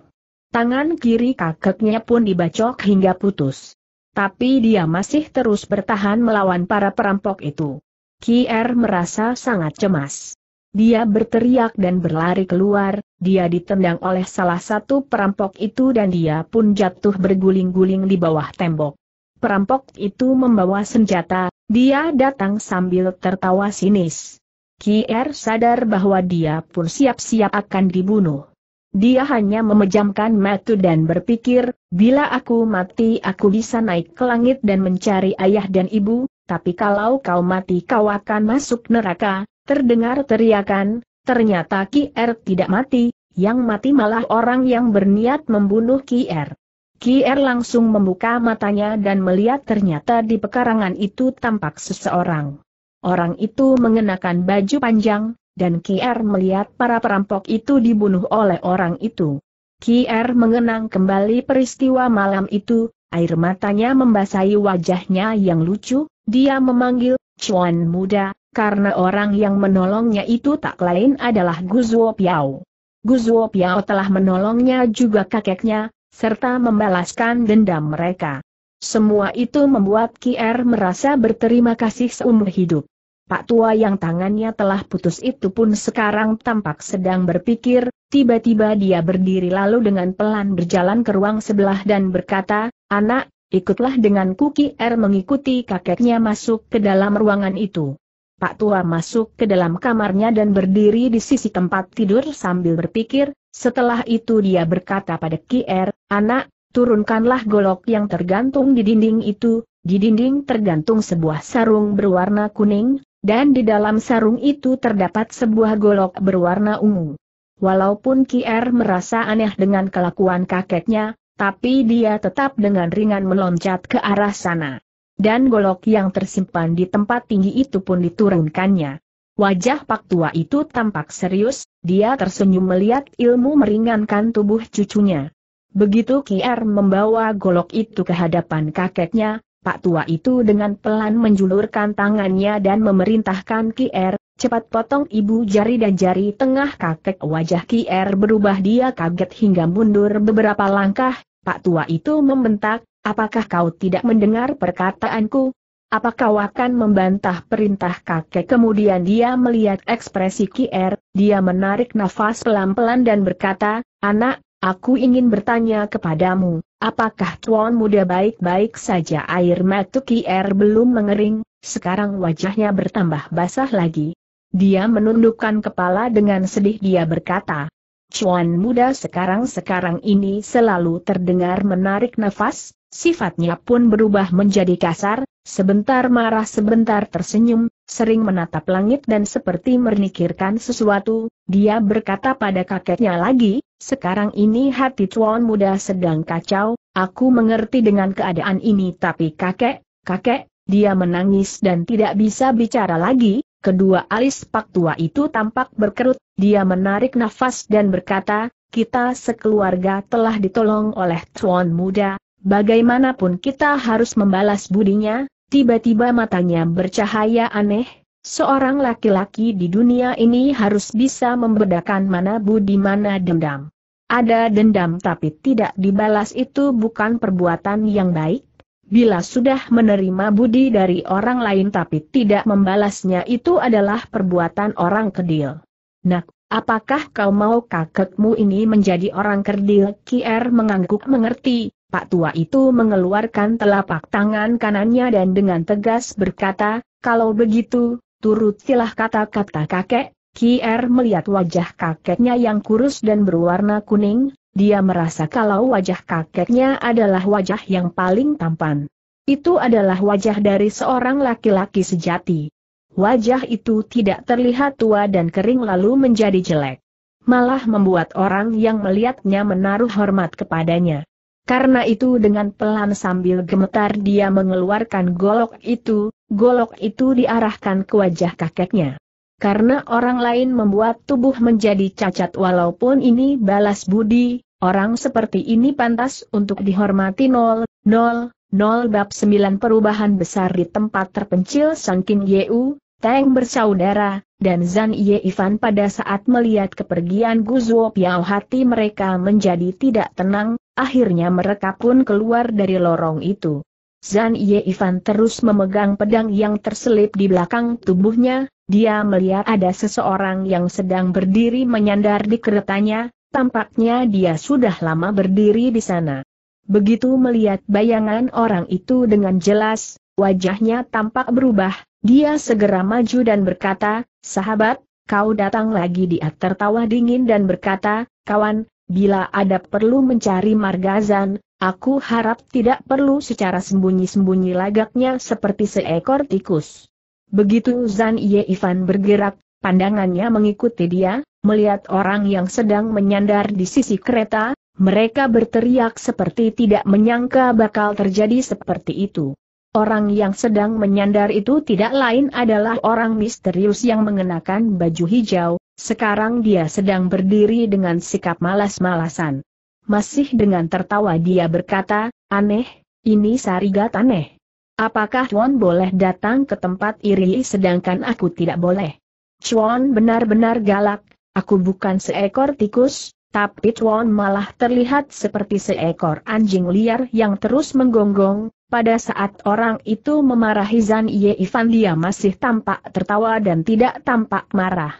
Tangan kiri kakeknya pun dibacok hingga putus tapi dia masih terus bertahan melawan para perampok itu. Kier merasa sangat cemas. Dia berteriak dan berlari keluar, dia ditendang oleh salah satu perampok itu dan dia pun jatuh berguling-guling di bawah tembok. Perampok itu membawa senjata, dia datang sambil tertawa sinis. Kier sadar bahwa dia pun siap-siap akan dibunuh. Dia hanya memejamkan mata dan berpikir, bila aku mati aku bisa naik ke langit dan mencari ayah dan ibu, tapi kalau kau mati kau akan masuk neraka, terdengar teriakan, ternyata Kier tidak mati, yang mati malah orang yang berniat membunuh Kier. Kier langsung membuka matanya dan melihat ternyata di pekarangan itu tampak seseorang. Orang itu mengenakan baju panjang, dan Kier melihat para perampok itu dibunuh oleh orang itu. Kier mengenang kembali peristiwa malam itu, air matanya membasahi wajahnya yang lucu, dia memanggil, Chuan muda, karena orang yang menolongnya itu tak lain adalah Guzuo Piao. Guzuo Piao telah menolongnya juga kakeknya, serta membalaskan dendam mereka. Semua itu membuat Kier merasa berterima kasih seumur hidup. Pak tua yang tangannya telah putus itu pun sekarang tampak sedang berpikir, tiba-tiba dia berdiri lalu dengan pelan berjalan ke ruang sebelah dan berkata, Anak, ikutlah dengan Kuki R er mengikuti kakeknya masuk ke dalam ruangan itu. Pak tua masuk ke dalam kamarnya dan berdiri di sisi tempat tidur sambil berpikir, setelah itu dia berkata pada Ki Er, Anak, turunkanlah golok yang tergantung di dinding itu, di dinding tergantung sebuah sarung berwarna kuning, dan di dalam sarung itu terdapat sebuah golok berwarna ungu. Walaupun Kier merasa aneh dengan kelakuan kakeknya, tapi dia tetap dengan ringan meloncat ke arah sana. Dan golok yang tersimpan di tempat tinggi itu pun diturunkannya. Wajah pak tua itu tampak serius, dia tersenyum melihat ilmu meringankan tubuh cucunya. Begitu Kier membawa golok itu ke hadapan kakeknya, Pak tua itu dengan pelan menjulurkan tangannya dan memerintahkan Ki Er, cepat potong ibu jari dan jari tengah kakek wajah Ki Er berubah dia kaget hingga mundur beberapa langkah, Pak tua itu membentak, apakah kau tidak mendengar perkataanku? Apakah kau akan membantah perintah kakek? Kemudian dia melihat ekspresi Ki Er, dia menarik nafas pelan-pelan dan berkata, Anak, Aku ingin bertanya kepadamu, apakah tuan muda baik-baik saja air mata Kier belum mengering, sekarang wajahnya bertambah basah lagi. Dia menundukkan kepala dengan sedih dia berkata, Cuan muda sekarang-sekarang ini selalu terdengar menarik nafas, sifatnya pun berubah menjadi kasar, sebentar marah sebentar tersenyum, sering menatap langit dan seperti menikirkan sesuatu, dia berkata pada kakeknya lagi, sekarang ini hati tuan muda sedang kacau, aku mengerti dengan keadaan ini tapi kakek, kakek, dia menangis dan tidak bisa bicara lagi, kedua alis pak tua itu tampak berkerut, dia menarik nafas dan berkata, kita sekeluarga telah ditolong oleh tuan muda, bagaimanapun kita harus membalas budinya, tiba-tiba matanya bercahaya aneh, Seorang laki-laki di dunia ini harus bisa membedakan mana budi mana dendam. Ada dendam tapi tidak dibalas itu bukan perbuatan yang baik. Bila sudah menerima budi dari orang lain tapi tidak membalasnya itu adalah perbuatan orang kedil. Nak, apakah kau mau kakekmu ini menjadi orang kerdil? Kier mengangguk mengerti, Pak Tua itu mengeluarkan telapak tangan kanannya dan dengan tegas berkata, kalau begitu, Turutilah kata-kata kakek, Kier melihat wajah kakeknya yang kurus dan berwarna kuning, dia merasa kalau wajah kakeknya adalah wajah yang paling tampan. Itu adalah wajah dari seorang laki-laki sejati. Wajah itu tidak terlihat tua dan kering lalu menjadi jelek. Malah membuat orang yang melihatnya menaruh hormat kepadanya. Karena itu dengan pelan sambil gemetar dia mengeluarkan golok itu, golok itu diarahkan ke wajah kakeknya. Karena orang lain membuat tubuh menjadi cacat walaupun ini balas budi, orang seperti ini pantas untuk dihormati nol, nol, nol bab 9 perubahan besar di tempat terpencil Sangkin Yeu, Teng bersaudara, dan Zan Ye Ivan pada saat melihat kepergian Guzuo Piao hati mereka menjadi tidak tenang, akhirnya mereka pun keluar dari lorong itu. Zan Ye Ivan terus memegang pedang yang terselip di belakang tubuhnya, dia melihat ada seseorang yang sedang berdiri menyandar di keretanya, tampaknya dia sudah lama berdiri di sana. Begitu melihat bayangan orang itu dengan jelas, wajahnya tampak berubah, dia segera maju dan berkata, sahabat, kau datang lagi dia tertawa dingin dan berkata, kawan, bila ada perlu mencari margazan, Aku harap tidak perlu secara sembunyi-sembunyi lagaknya seperti seekor tikus. Begitu Zan Ye Ivan bergerak, pandangannya mengikuti dia, melihat orang yang sedang menyandar di sisi kereta, mereka berteriak seperti tidak menyangka bakal terjadi seperti itu. Orang yang sedang menyandar itu tidak lain adalah orang misterius yang mengenakan baju hijau, sekarang dia sedang berdiri dengan sikap malas-malasan. Masih dengan tertawa dia berkata, aneh, ini sarigat aneh. Apakah Chuan boleh datang ke tempat Iri sedangkan aku tidak boleh? Chuan benar-benar galak, aku bukan seekor tikus, tapi Chuan malah terlihat seperti seekor anjing liar yang terus menggonggong, pada saat orang itu memarahi Zan Ye Ivan dia masih tampak tertawa dan tidak tampak marah.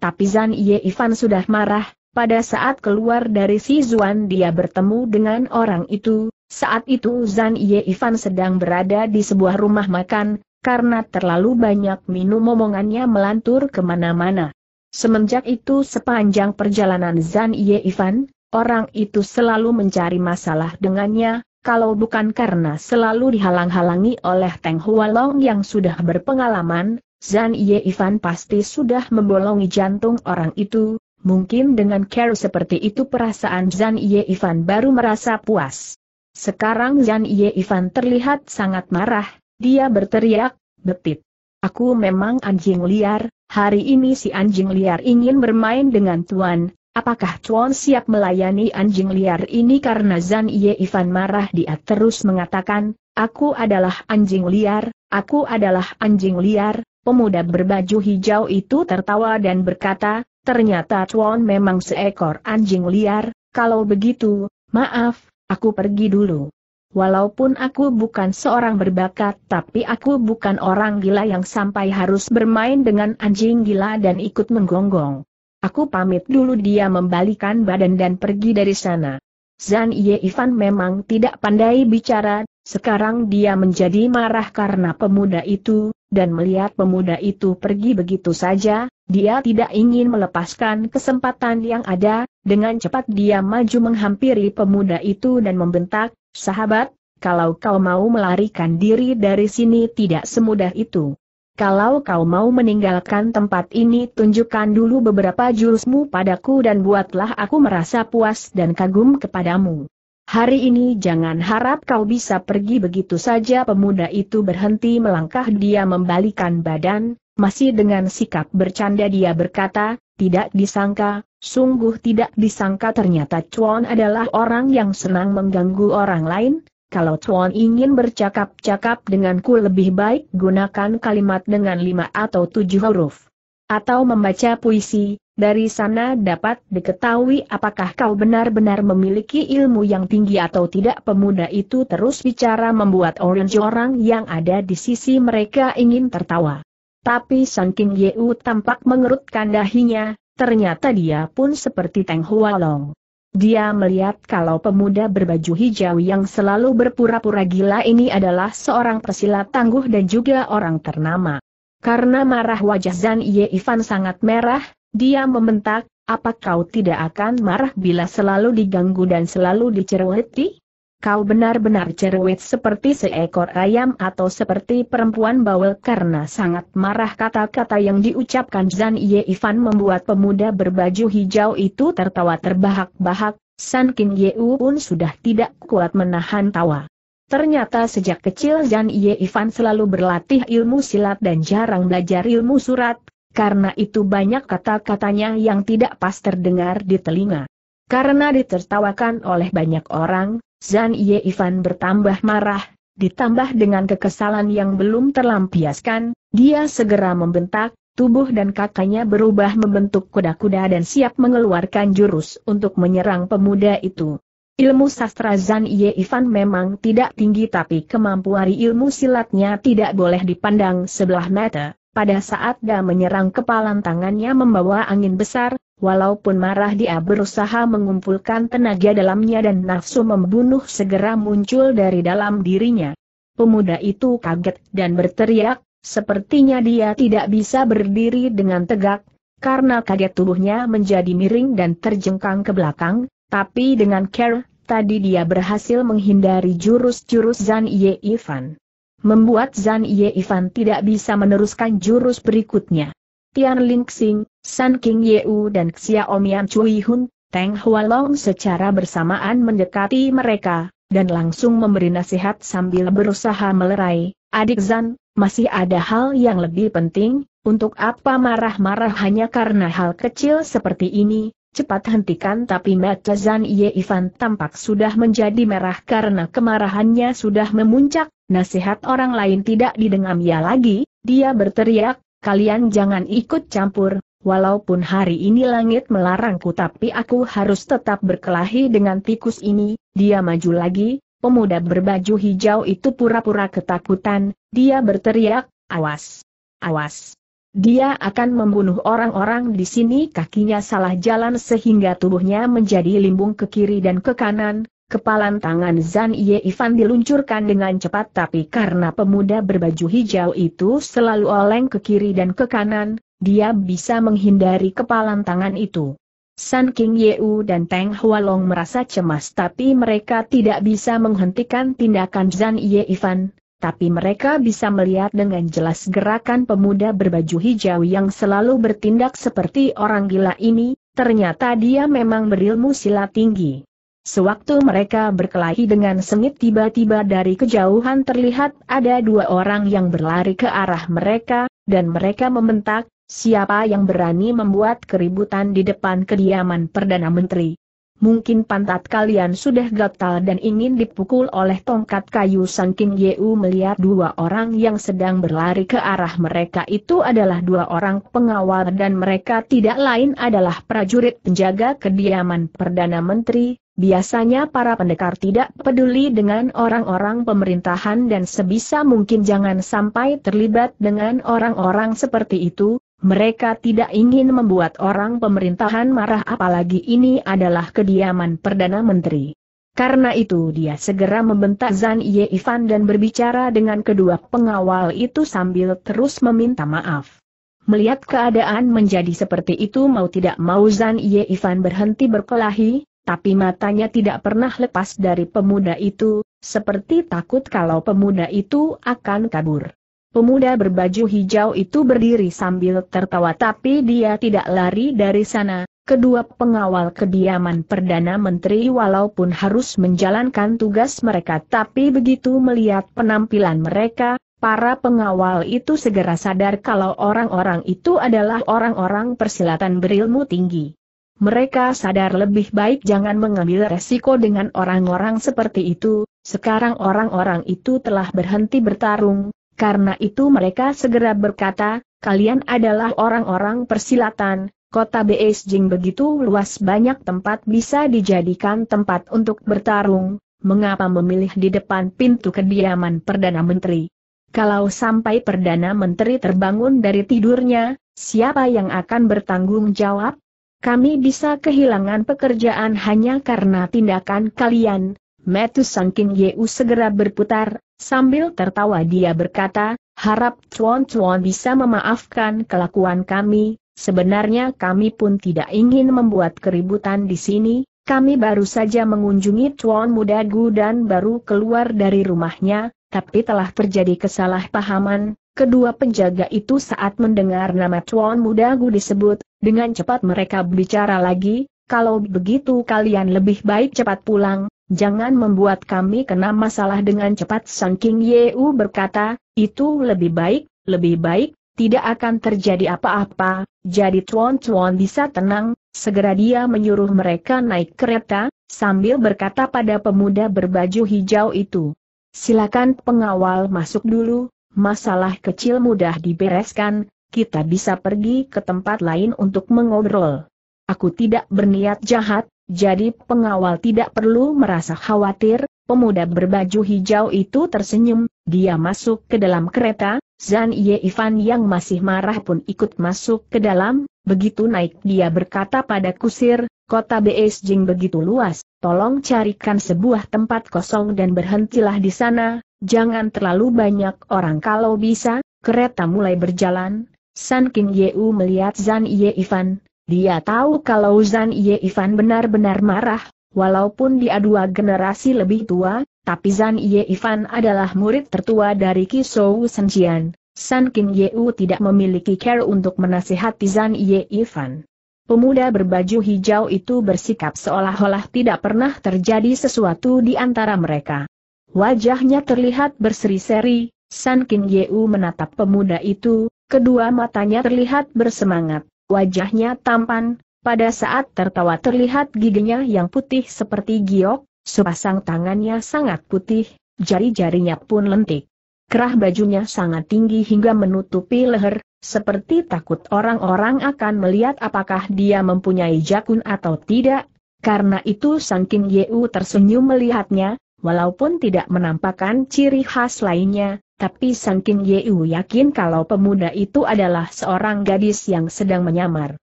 Tapi Zan Ye Ivan sudah marah, pada saat keluar dari Sizuan dia bertemu dengan orang itu, saat itu Zan Ye Ivan sedang berada di sebuah rumah makan, karena terlalu banyak minum omongannya melantur kemana-mana. Semenjak itu sepanjang perjalanan Zan Ye Ivan, orang itu selalu mencari masalah dengannya, kalau bukan karena selalu dihalang-halangi oleh Teng Hualong yang sudah berpengalaman, Zan Ye Ivan pasti sudah membolongi jantung orang itu, Mungkin dengan care seperti itu perasaan Zan Ye Ivan baru merasa puas. Sekarang Zan Ye Ivan terlihat sangat marah, dia berteriak, betit. Aku memang anjing liar, hari ini si anjing liar ingin bermain dengan tuan, Apakah tuan siap melayani anjing liar ini karena Zan Ye Ivan marah dia terus mengatakan, aku adalah anjing liar, aku adalah anjing liar, pemuda berbaju hijau itu tertawa dan berkata, Ternyata Chuan memang seekor anjing liar, kalau begitu, maaf, aku pergi dulu. Walaupun aku bukan seorang berbakat tapi aku bukan orang gila yang sampai harus bermain dengan anjing gila dan ikut menggonggong. Aku pamit dulu dia membalikan badan dan pergi dari sana. Zan Ye Ivan memang tidak pandai bicara, sekarang dia menjadi marah karena pemuda itu, dan melihat pemuda itu pergi begitu saja, dia tidak ingin melepaskan kesempatan yang ada, dengan cepat dia maju menghampiri pemuda itu dan membentak, sahabat, kalau kau mau melarikan diri dari sini tidak semudah itu. Kalau kau mau meninggalkan tempat ini tunjukkan dulu beberapa jurusmu padaku dan buatlah aku merasa puas dan kagum kepadamu. Hari ini jangan harap kau bisa pergi begitu saja pemuda itu berhenti melangkah dia membalikan badan, masih dengan sikap bercanda dia berkata, tidak disangka, sungguh tidak disangka ternyata Chuan adalah orang yang senang mengganggu orang lain, kalau Chuan ingin bercakap-cakap denganku lebih baik gunakan kalimat dengan lima atau tujuh huruf. Atau membaca puisi, dari sana dapat diketahui apakah kau benar-benar memiliki ilmu yang tinggi atau tidak pemuda itu terus bicara membuat orang orang yang ada di sisi mereka ingin tertawa. Tapi King Yeu tampak mengerutkan dahinya, ternyata dia pun seperti Teng Hualong. Dia melihat kalau pemuda berbaju hijau yang selalu berpura-pura gila ini adalah seorang pesilat tangguh dan juga orang ternama. Karena marah wajah Zan Ye Ivan sangat merah, dia membentak, apa kau tidak akan marah bila selalu diganggu dan selalu dicereweti? kau benar-benar cerewet seperti seekor ayam atau seperti perempuan bawel karena sangat marah kata-kata yang diucapkan Zan Ye Ivan membuat pemuda berbaju hijau itu tertawa terbahak-bahak, San Ye U pun sudah tidak kuat menahan tawa. Ternyata sejak kecil Zan Ye Ivan selalu berlatih ilmu silat dan jarang belajar ilmu surat, karena itu banyak kata-katanya yang tidak pas terdengar di telinga. Karena ditertawakan oleh banyak orang, Zan Ye Ivan bertambah marah, ditambah dengan kekesalan yang belum terlampiaskan, dia segera membentak, tubuh dan kakaknya berubah membentuk kuda-kuda dan siap mengeluarkan jurus untuk menyerang pemuda itu. Ilmu sastra Zan Ye Ivan memang tidak tinggi tapi kemampuan ilmu silatnya tidak boleh dipandang sebelah mata. Pada saat dia menyerang kepalan tangannya membawa angin besar, Walaupun marah dia berusaha mengumpulkan tenaga dalamnya dan nafsu membunuh segera muncul dari dalam dirinya. Pemuda itu kaget dan berteriak, sepertinya dia tidak bisa berdiri dengan tegak, karena kaget tubuhnya menjadi miring dan terjengkang ke belakang, tapi dengan care, tadi dia berhasil menghindari jurus-jurus Zan Ye Ivan. Membuat Zan Ye Ivan tidak bisa meneruskan jurus berikutnya. Tian Lingxing, San King Yeu dan Xiaomian Cui Hun, Teng Hualong secara bersamaan mendekati mereka, dan langsung memberi nasihat sambil berusaha melerai, Adik Zan, masih ada hal yang lebih penting, untuk apa marah-marah hanya karena hal kecil seperti ini, cepat hentikan tapi mata Zan Ye Ivan tampak sudah menjadi merah karena kemarahannya sudah memuncak, nasihat orang lain tidak didengamnya lagi, dia berteriak, kalian jangan ikut campur, walaupun hari ini langit melarangku tapi aku harus tetap berkelahi dengan tikus ini, dia maju lagi, pemuda berbaju hijau itu pura-pura ketakutan, dia berteriak, awas, awas. Dia akan membunuh orang-orang di sini kakinya salah jalan sehingga tubuhnya menjadi limbung ke kiri dan ke kanan, Kepalan tangan Zan Ye Ivan diluncurkan dengan cepat tapi karena pemuda berbaju hijau itu selalu oleng ke kiri dan ke kanan, dia bisa menghindari kepalan tangan itu. San King Ye U dan Teng Hualong merasa cemas tapi mereka tidak bisa menghentikan tindakan Zan Ye Ivan, tapi mereka bisa melihat dengan jelas gerakan pemuda berbaju hijau yang selalu bertindak seperti orang gila ini, ternyata dia memang berilmu silat tinggi. Sewaktu mereka berkelahi dengan sengit tiba-tiba dari kejauhan terlihat ada dua orang yang berlari ke arah mereka, dan mereka membentak, siapa yang berani membuat keributan di depan kediaman Perdana Menteri. Mungkin pantat kalian sudah gatal dan ingin dipukul oleh tongkat kayu sangking Yeu melihat dua orang yang sedang berlari ke arah mereka itu adalah dua orang pengawal dan mereka tidak lain adalah prajurit penjaga kediaman Perdana Menteri, Biasanya para pendekar tidak peduli dengan orang-orang pemerintahan dan sebisa mungkin jangan sampai terlibat dengan orang-orang seperti itu, mereka tidak ingin membuat orang pemerintahan marah apalagi ini adalah kediaman Perdana Menteri. Karena itu dia segera membentak Zan Ye Ivan dan berbicara dengan kedua pengawal itu sambil terus meminta maaf. Melihat keadaan menjadi seperti itu mau tidak mau Zan Ye Ivan berhenti berkelahi, tapi matanya tidak pernah lepas dari pemuda itu, seperti takut kalau pemuda itu akan kabur. Pemuda berbaju hijau itu berdiri sambil tertawa tapi dia tidak lari dari sana. Kedua pengawal kediaman Perdana Menteri walaupun harus menjalankan tugas mereka tapi begitu melihat penampilan mereka, para pengawal itu segera sadar kalau orang-orang itu adalah orang-orang persilatan berilmu tinggi. Mereka sadar lebih baik jangan mengambil resiko dengan orang-orang seperti itu, sekarang orang-orang itu telah berhenti bertarung, karena itu mereka segera berkata, kalian adalah orang-orang persilatan, kota Beijing begitu luas banyak tempat bisa dijadikan tempat untuk bertarung, mengapa memilih di depan pintu kediaman Perdana Menteri? Kalau sampai Perdana Menteri terbangun dari tidurnya, siapa yang akan bertanggung jawab? Kami bisa kehilangan pekerjaan hanya karena tindakan kalian. Metus Sangking Yeu segera berputar, sambil tertawa dia berkata, harap cuan-cuan bisa memaafkan kelakuan kami, sebenarnya kami pun tidak ingin membuat keributan di sini, kami baru saja mengunjungi Tuan Mudagu dan baru keluar dari rumahnya, tapi telah terjadi kesalahpahaman, Kedua penjaga itu saat mendengar nama Tuan Muda Gu disebut, dengan cepat mereka berbicara lagi, kalau begitu kalian lebih baik cepat pulang, jangan membuat kami kena masalah dengan cepat Sang King Yeu berkata, itu lebih baik, lebih baik, tidak akan terjadi apa-apa, jadi tuan-tuan bisa tenang, segera dia menyuruh mereka naik kereta, sambil berkata pada pemuda berbaju hijau itu. Silakan pengawal masuk dulu, masalah kecil mudah dibereskan, kita bisa pergi ke tempat lain untuk mengobrol. Aku tidak berniat jahat, jadi pengawal tidak perlu merasa khawatir, pemuda berbaju hijau itu tersenyum, dia masuk ke dalam kereta, Zan Ye Ivan yang masih marah pun ikut masuk ke dalam, begitu naik dia berkata pada kusir, kota Beijing begitu luas, tolong carikan sebuah tempat kosong dan berhentilah di sana, Jangan terlalu banyak orang kalau bisa, kereta mulai berjalan, San King Yeu melihat Zan Ye Ivan, dia tahu kalau Zan Ye Ivan benar-benar marah, walaupun dia dua generasi lebih tua, tapi Zan Ye Ivan adalah murid tertua dari Kisou Senjian. San King Yeu tidak memiliki care untuk menasihati Zan Ye Ivan. Pemuda berbaju hijau itu bersikap seolah-olah tidak pernah terjadi sesuatu di antara mereka. Wajahnya terlihat berseri-seri, San King Yeu menatap pemuda itu, kedua matanya terlihat bersemangat, wajahnya tampan, pada saat tertawa terlihat giginya yang putih seperti giok, sepasang tangannya sangat putih, jari-jarinya pun lentik. Kerah bajunya sangat tinggi hingga menutupi leher, seperti takut orang-orang akan melihat apakah dia mempunyai jakun atau tidak, karena itu Sang King Yeu tersenyum melihatnya, Walaupun tidak menampakkan ciri khas lainnya, tapi Sangking Yeu yakin kalau pemuda itu adalah seorang gadis yang sedang menyamar.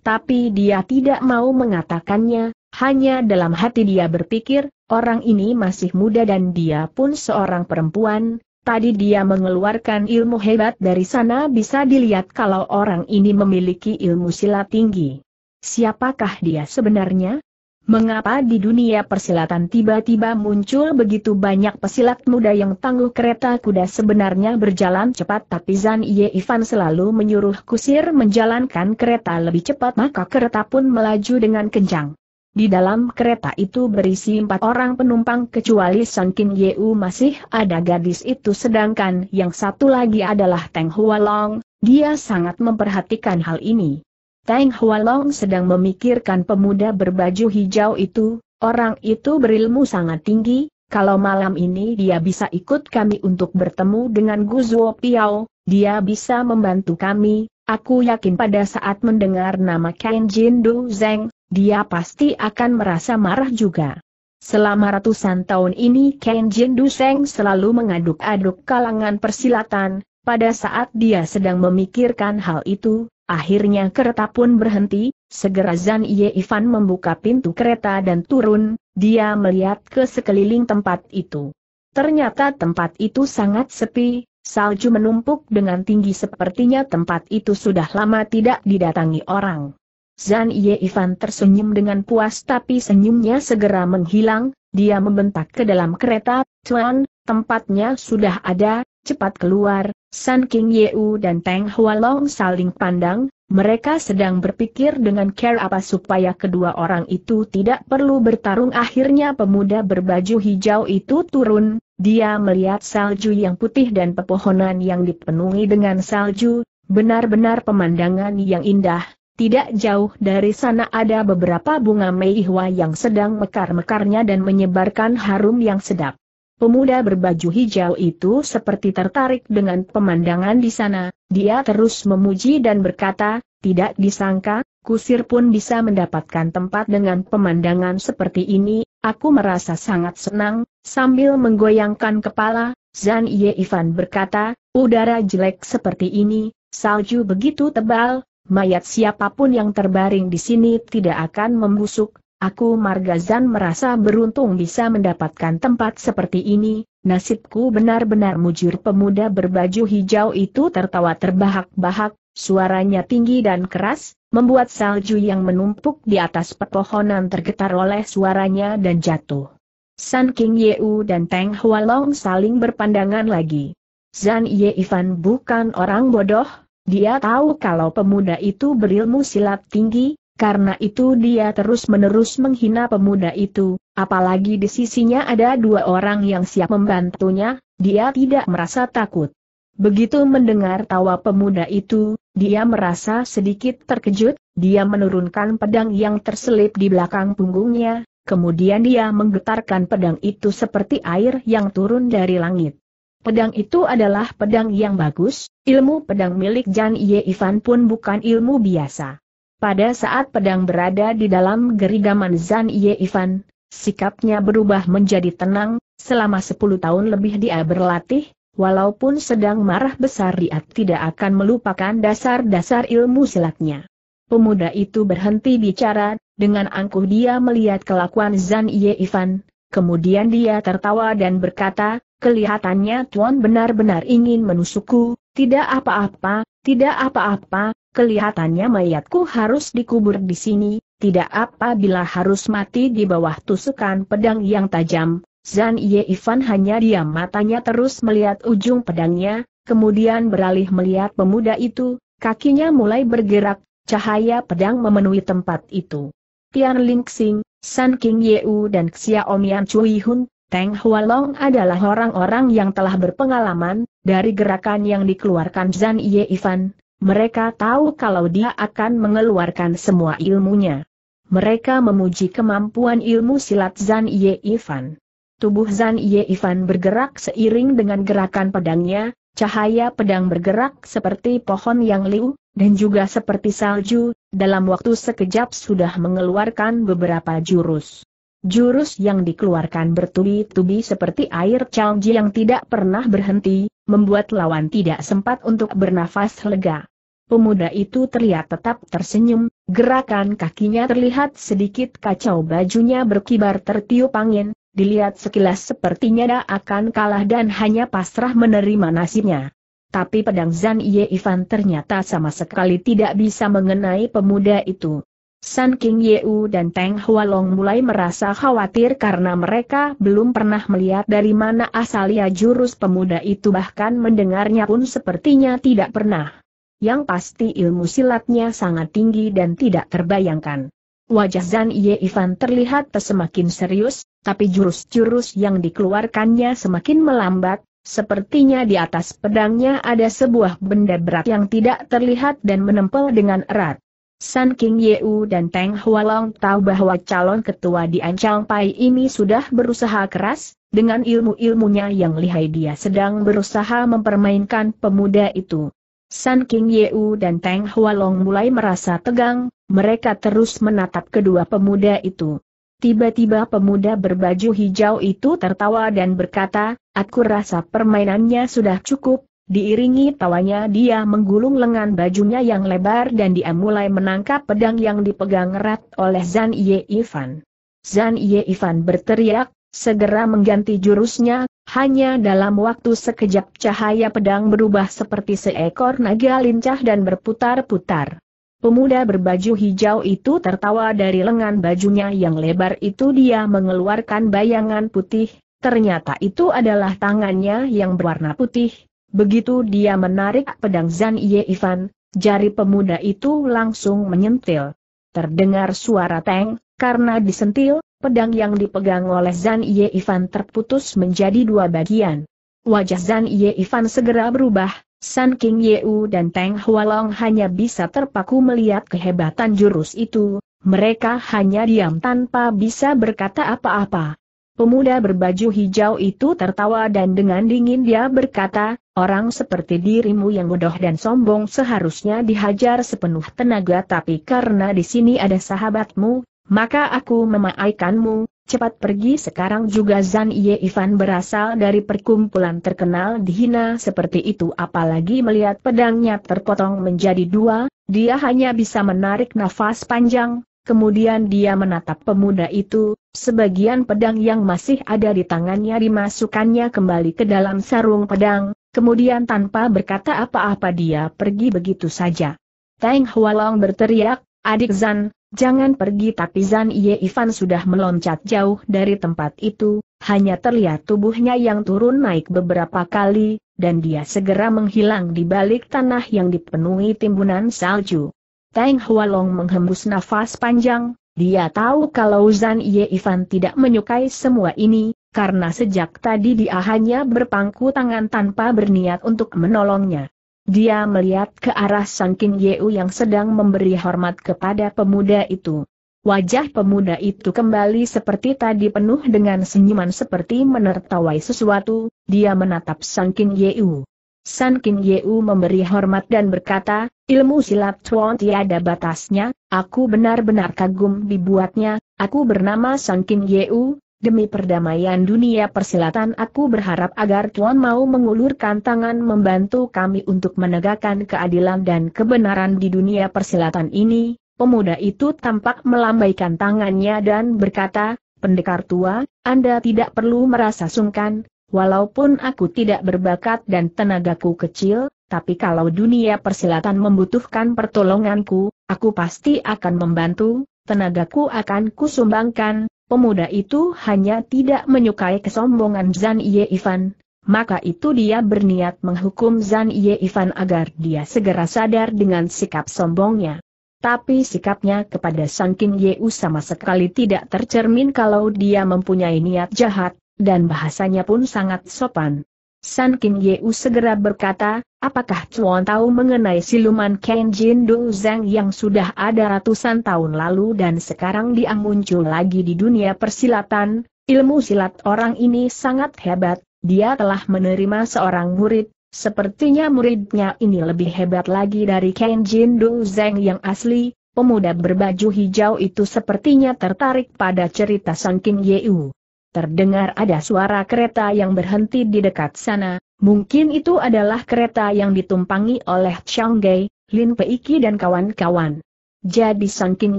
Tapi dia tidak mau mengatakannya, hanya dalam hati dia berpikir, orang ini masih muda dan dia pun seorang perempuan, tadi dia mengeluarkan ilmu hebat dari sana bisa dilihat kalau orang ini memiliki ilmu silat tinggi. Siapakah dia sebenarnya? Mengapa di dunia persilatan tiba-tiba muncul begitu banyak pesilat muda yang tangguh kereta kuda sebenarnya berjalan cepat tapi Zan Ye Ivan selalu menyuruh kusir menjalankan kereta lebih cepat maka kereta pun melaju dengan kencang. Di dalam kereta itu berisi empat orang penumpang kecuali Sun Ye U masih ada gadis itu sedangkan yang satu lagi adalah Teng Hua Long, dia sangat memperhatikan hal ini. Tang Hualong sedang memikirkan pemuda berbaju hijau itu, orang itu berilmu sangat tinggi, kalau malam ini dia bisa ikut kami untuk bertemu dengan Guzuo Piao, dia bisa membantu kami, aku yakin pada saat mendengar nama Ken Jin Du Zeng, dia pasti akan merasa marah juga. Selama ratusan tahun ini Ken Jin Du Zeng selalu mengaduk-aduk kalangan persilatan, pada saat dia sedang memikirkan hal itu, Akhirnya kereta pun berhenti, segera Zan Ye Ivan membuka pintu kereta dan turun, dia melihat ke sekeliling tempat itu. Ternyata tempat itu sangat sepi, salju menumpuk dengan tinggi sepertinya tempat itu sudah lama tidak didatangi orang. Zan Ye Ivan tersenyum dengan puas tapi senyumnya segera menghilang, dia membentak ke dalam kereta, Tuan, tempatnya sudah ada, cepat keluar, San King Yeu dan Tang Hualong saling pandang, mereka sedang berpikir dengan care apa supaya kedua orang itu tidak perlu bertarung akhirnya pemuda berbaju hijau itu turun, dia melihat salju yang putih dan pepohonan yang dipenuhi dengan salju, benar-benar pemandangan yang indah, tidak jauh dari sana ada beberapa bunga meihwa yang sedang mekar-mekarnya dan menyebarkan harum yang sedap. Pemuda berbaju hijau itu seperti tertarik dengan pemandangan di sana, dia terus memuji dan berkata, tidak disangka, kusir pun bisa mendapatkan tempat dengan pemandangan seperti ini, aku merasa sangat senang, sambil menggoyangkan kepala, Zan Ye Ivan berkata, udara jelek seperti ini, salju begitu tebal, mayat siapapun yang terbaring di sini tidak akan membusuk, Aku Margazan merasa beruntung bisa mendapatkan tempat seperti ini, nasibku benar-benar mujur pemuda berbaju hijau itu tertawa terbahak-bahak, suaranya tinggi dan keras, membuat salju yang menumpuk di atas pepohonan tergetar oleh suaranya dan jatuh. San King Yeu dan Teng Hualong saling berpandangan lagi. Zan Ye Ivan bukan orang bodoh, dia tahu kalau pemuda itu berilmu silat tinggi, karena itu dia terus-menerus menghina pemuda itu, apalagi di sisinya ada dua orang yang siap membantunya, dia tidak merasa takut. Begitu mendengar tawa pemuda itu, dia merasa sedikit terkejut, dia menurunkan pedang yang terselip di belakang punggungnya, kemudian dia menggetarkan pedang itu seperti air yang turun dari langit. Pedang itu adalah pedang yang bagus, ilmu pedang milik Jan Ye Ivan pun bukan ilmu biasa. Pada saat pedang berada di dalam gerigaman Zan Ye Ivan, sikapnya berubah menjadi tenang, selama 10 tahun lebih dia berlatih, walaupun sedang marah besar dia tidak akan melupakan dasar-dasar ilmu silatnya. Pemuda itu berhenti bicara, dengan angkuh dia melihat kelakuan Zan Ye Ivan, kemudian dia tertawa dan berkata, kelihatannya Tuan benar-benar ingin menusukku, tidak apa-apa, tidak apa-apa, kelihatannya mayatku harus dikubur di sini, tidak apabila harus mati di bawah tusukan pedang yang tajam. Zan Ye Ivan hanya diam matanya terus melihat ujung pedangnya, kemudian beralih melihat pemuda itu, kakinya mulai bergerak, cahaya pedang memenuhi tempat itu. Tian Lingxing, San King U dan Xiaomian Cui Hun, Teng Hualong adalah orang-orang yang telah berpengalaman, dari gerakan yang dikeluarkan Zan Ye Ivan, mereka tahu kalau dia akan mengeluarkan semua ilmunya. Mereka memuji kemampuan ilmu silat Zan Ye Ivan. Tubuh Zan Ye Ivan bergerak seiring dengan gerakan pedangnya, cahaya pedang bergerak seperti pohon yang liu, dan juga seperti salju, dalam waktu sekejap sudah mengeluarkan beberapa jurus. Jurus yang dikeluarkan bertubi-tubi seperti air calji yang tidak pernah berhenti, membuat lawan tidak sempat untuk bernafas lega. Pemuda itu terlihat tetap tersenyum, gerakan kakinya terlihat sedikit kacau bajunya berkibar tertiup angin, dilihat sekilas sepertinya dia akan kalah dan hanya pasrah menerima nasibnya. Tapi pedang Zan Ye Ivan ternyata sama sekali tidak bisa mengenai pemuda itu. San King Ye Wu dan Teng Hualong mulai merasa khawatir karena mereka belum pernah melihat dari mana asalnya jurus pemuda itu bahkan mendengarnya pun sepertinya tidak pernah yang pasti ilmu silatnya sangat tinggi dan tidak terbayangkan. Wajah Zan Ye Ivan terlihat semakin serius, tapi jurus-jurus yang dikeluarkannya semakin melambat, sepertinya di atas pedangnya ada sebuah benda berat yang tidak terlihat dan menempel dengan erat. San King Ye Wu dan Teng Hualong tahu bahwa calon ketua di Ancang Pai ini sudah berusaha keras, dengan ilmu-ilmunya yang lihai dia sedang berusaha mempermainkan pemuda itu. San King Yeu dan Tang Hualong mulai merasa tegang, mereka terus menatap kedua pemuda itu. Tiba-tiba pemuda berbaju hijau itu tertawa dan berkata, aku rasa permainannya sudah cukup, diiringi tawanya dia menggulung lengan bajunya yang lebar dan dia mulai menangkap pedang yang dipegang erat oleh Zan Ye Ivan. Zan Ye Ivan berteriak, segera mengganti jurusnya, hanya dalam waktu sekejap cahaya pedang berubah seperti seekor naga lincah dan berputar-putar. Pemuda berbaju hijau itu tertawa dari lengan bajunya yang lebar itu dia mengeluarkan bayangan putih, ternyata itu adalah tangannya yang berwarna putih. Begitu dia menarik pedang Zan Ye Ivan, jari pemuda itu langsung menyentil. Terdengar suara teng, karena disentil, Pedang yang dipegang oleh Zan Ye Ivan terputus menjadi dua bagian. Wajah Zan Ye Ivan segera berubah, San King Ye U dan Teng Hualong hanya bisa terpaku melihat kehebatan jurus itu, mereka hanya diam tanpa bisa berkata apa-apa. Pemuda berbaju hijau itu tertawa dan dengan dingin dia berkata, orang seperti dirimu yang bodoh dan sombong seharusnya dihajar sepenuh tenaga tapi karena di sini ada sahabatmu, maka aku memaaikanmu, cepat pergi sekarang juga Zan Ye Ivan berasal dari perkumpulan terkenal dihina seperti itu apalagi melihat pedangnya terpotong menjadi dua, dia hanya bisa menarik nafas panjang, Kemudian dia menatap pemuda itu, sebagian pedang yang masih ada di tangannya dimasukkannya kembali ke dalam sarung pedang, kemudian tanpa berkata apa-apa dia pergi begitu saja. Tang Hualong berteriak, adik Zan, Jangan pergi tapi Zan Ye Ivan sudah meloncat jauh dari tempat itu, hanya terlihat tubuhnya yang turun naik beberapa kali, dan dia segera menghilang di balik tanah yang dipenuhi timbunan salju. Tang Hualong menghembus nafas panjang, dia tahu kalau Zan Ye Ivan tidak menyukai semua ini, karena sejak tadi dia hanya berpangku tangan tanpa berniat untuk menolongnya. Dia melihat ke arah Sangking Yeu yang sedang memberi hormat kepada pemuda itu. Wajah pemuda itu kembali seperti tadi penuh dengan senyuman seperti menertawai sesuatu, dia menatap Sangking Yeu. Sangking Yeu memberi hormat dan berkata, ilmu silat Tuan tiada batasnya, aku benar-benar kagum dibuatnya, aku bernama Sangking Yeu, Demi perdamaian dunia persilatan aku berharap agar Tuan mau mengulurkan tangan membantu kami untuk menegakkan keadilan dan kebenaran di dunia persilatan ini. Pemuda itu tampak melambaikan tangannya dan berkata, Pendekar tua, Anda tidak perlu merasa sungkan, walaupun aku tidak berbakat dan tenagaku kecil, tapi kalau dunia persilatan membutuhkan pertolonganku, aku pasti akan membantu, tenagaku akan kusumbangkan, Pemuda itu hanya tidak menyukai kesombongan Zan Ye Ivan, maka itu dia berniat menghukum Zan Ye Ivan agar dia segera sadar dengan sikap sombongnya. Tapi sikapnya kepada Sang King Yeu sama sekali tidak tercermin kalau dia mempunyai niat jahat, dan bahasanya pun sangat sopan. San King Yeu segera berkata, apakah Chuan tahu mengenai siluman Jin Du Zhang yang sudah ada ratusan tahun lalu dan sekarang dia muncul lagi di dunia persilatan? Ilmu silat orang ini sangat hebat, dia telah menerima seorang murid, sepertinya muridnya ini lebih hebat lagi dari Jin Du Zhang yang asli, pemuda berbaju hijau itu sepertinya tertarik pada cerita San King Yeu. Terdengar ada suara kereta yang berhenti di dekat sana, mungkin itu adalah kereta yang ditumpangi oleh Chang Gai, Lin Peiki dan kawan-kawan. Jadi Sangking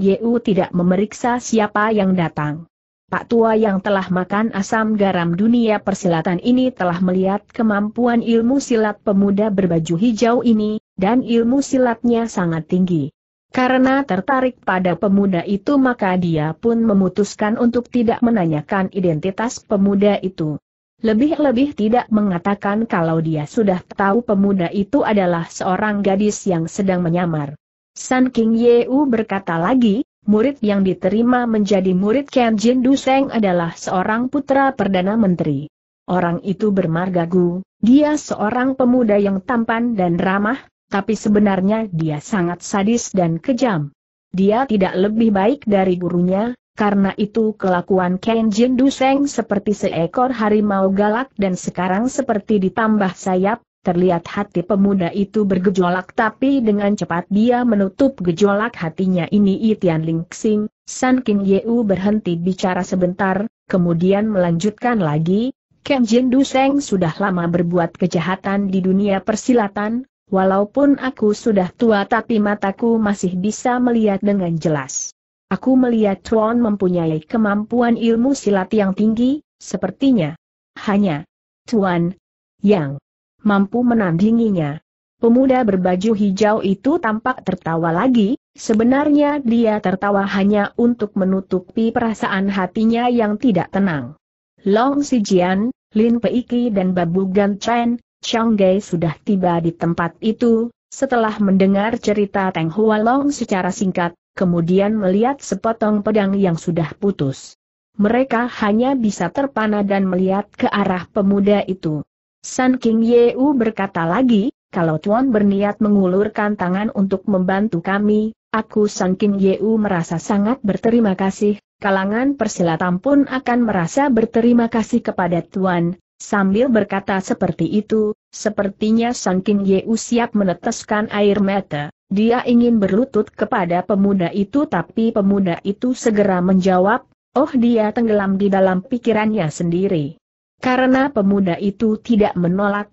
Yeu tidak memeriksa siapa yang datang. Pak Tua yang telah makan asam garam dunia persilatan ini telah melihat kemampuan ilmu silat pemuda berbaju hijau ini, dan ilmu silatnya sangat tinggi. Karena tertarik pada pemuda itu maka dia pun memutuskan untuk tidak menanyakan identitas pemuda itu. Lebih-lebih tidak mengatakan kalau dia sudah tahu pemuda itu adalah seorang gadis yang sedang menyamar. San King Yeu berkata lagi, murid yang diterima menjadi murid Ken Jin Duseng adalah seorang putra Perdana Menteri. Orang itu bermarga Gu, dia seorang pemuda yang tampan dan ramah, tapi sebenarnya dia sangat sadis dan kejam. Dia tidak lebih baik dari gurunya, karena itu kelakuan Kenjin Duseng seperti seekor harimau galak dan sekarang seperti ditambah sayap, terlihat hati pemuda itu bergejolak tapi dengan cepat dia menutup gejolak hatinya ini Itian Lingxing, San King Yeu berhenti bicara sebentar, kemudian melanjutkan lagi, Kenjin Duseng sudah lama berbuat kejahatan di dunia persilatan, Walaupun aku sudah tua tapi mataku masih bisa melihat dengan jelas. Aku melihat Tuan mempunyai kemampuan ilmu silat yang tinggi, sepertinya. Hanya Tuan yang mampu menandinginya. Pemuda berbaju hijau itu tampak tertawa lagi, sebenarnya dia tertawa hanya untuk menutupi perasaan hatinya yang tidak tenang. Long Sijian, Lin Peiki dan Babu Gan Chen, Chiang Gai sudah tiba di tempat itu, setelah mendengar cerita Teng Hualong secara singkat, kemudian melihat sepotong pedang yang sudah putus. Mereka hanya bisa terpana dan melihat ke arah pemuda itu. San King Yeu berkata lagi, kalau Tuan berniat mengulurkan tangan untuk membantu kami, aku San King Yeu merasa sangat berterima kasih, kalangan persilatan pun akan merasa berterima kasih kepada Tuan, Sambil berkata seperti itu, sepertinya King Yeu siap meneteskan air mata. Dia ingin berlutut kepada pemuda itu tapi pemuda itu segera menjawab, oh dia tenggelam di dalam pikirannya sendiri. Karena pemuda itu tidak menolak,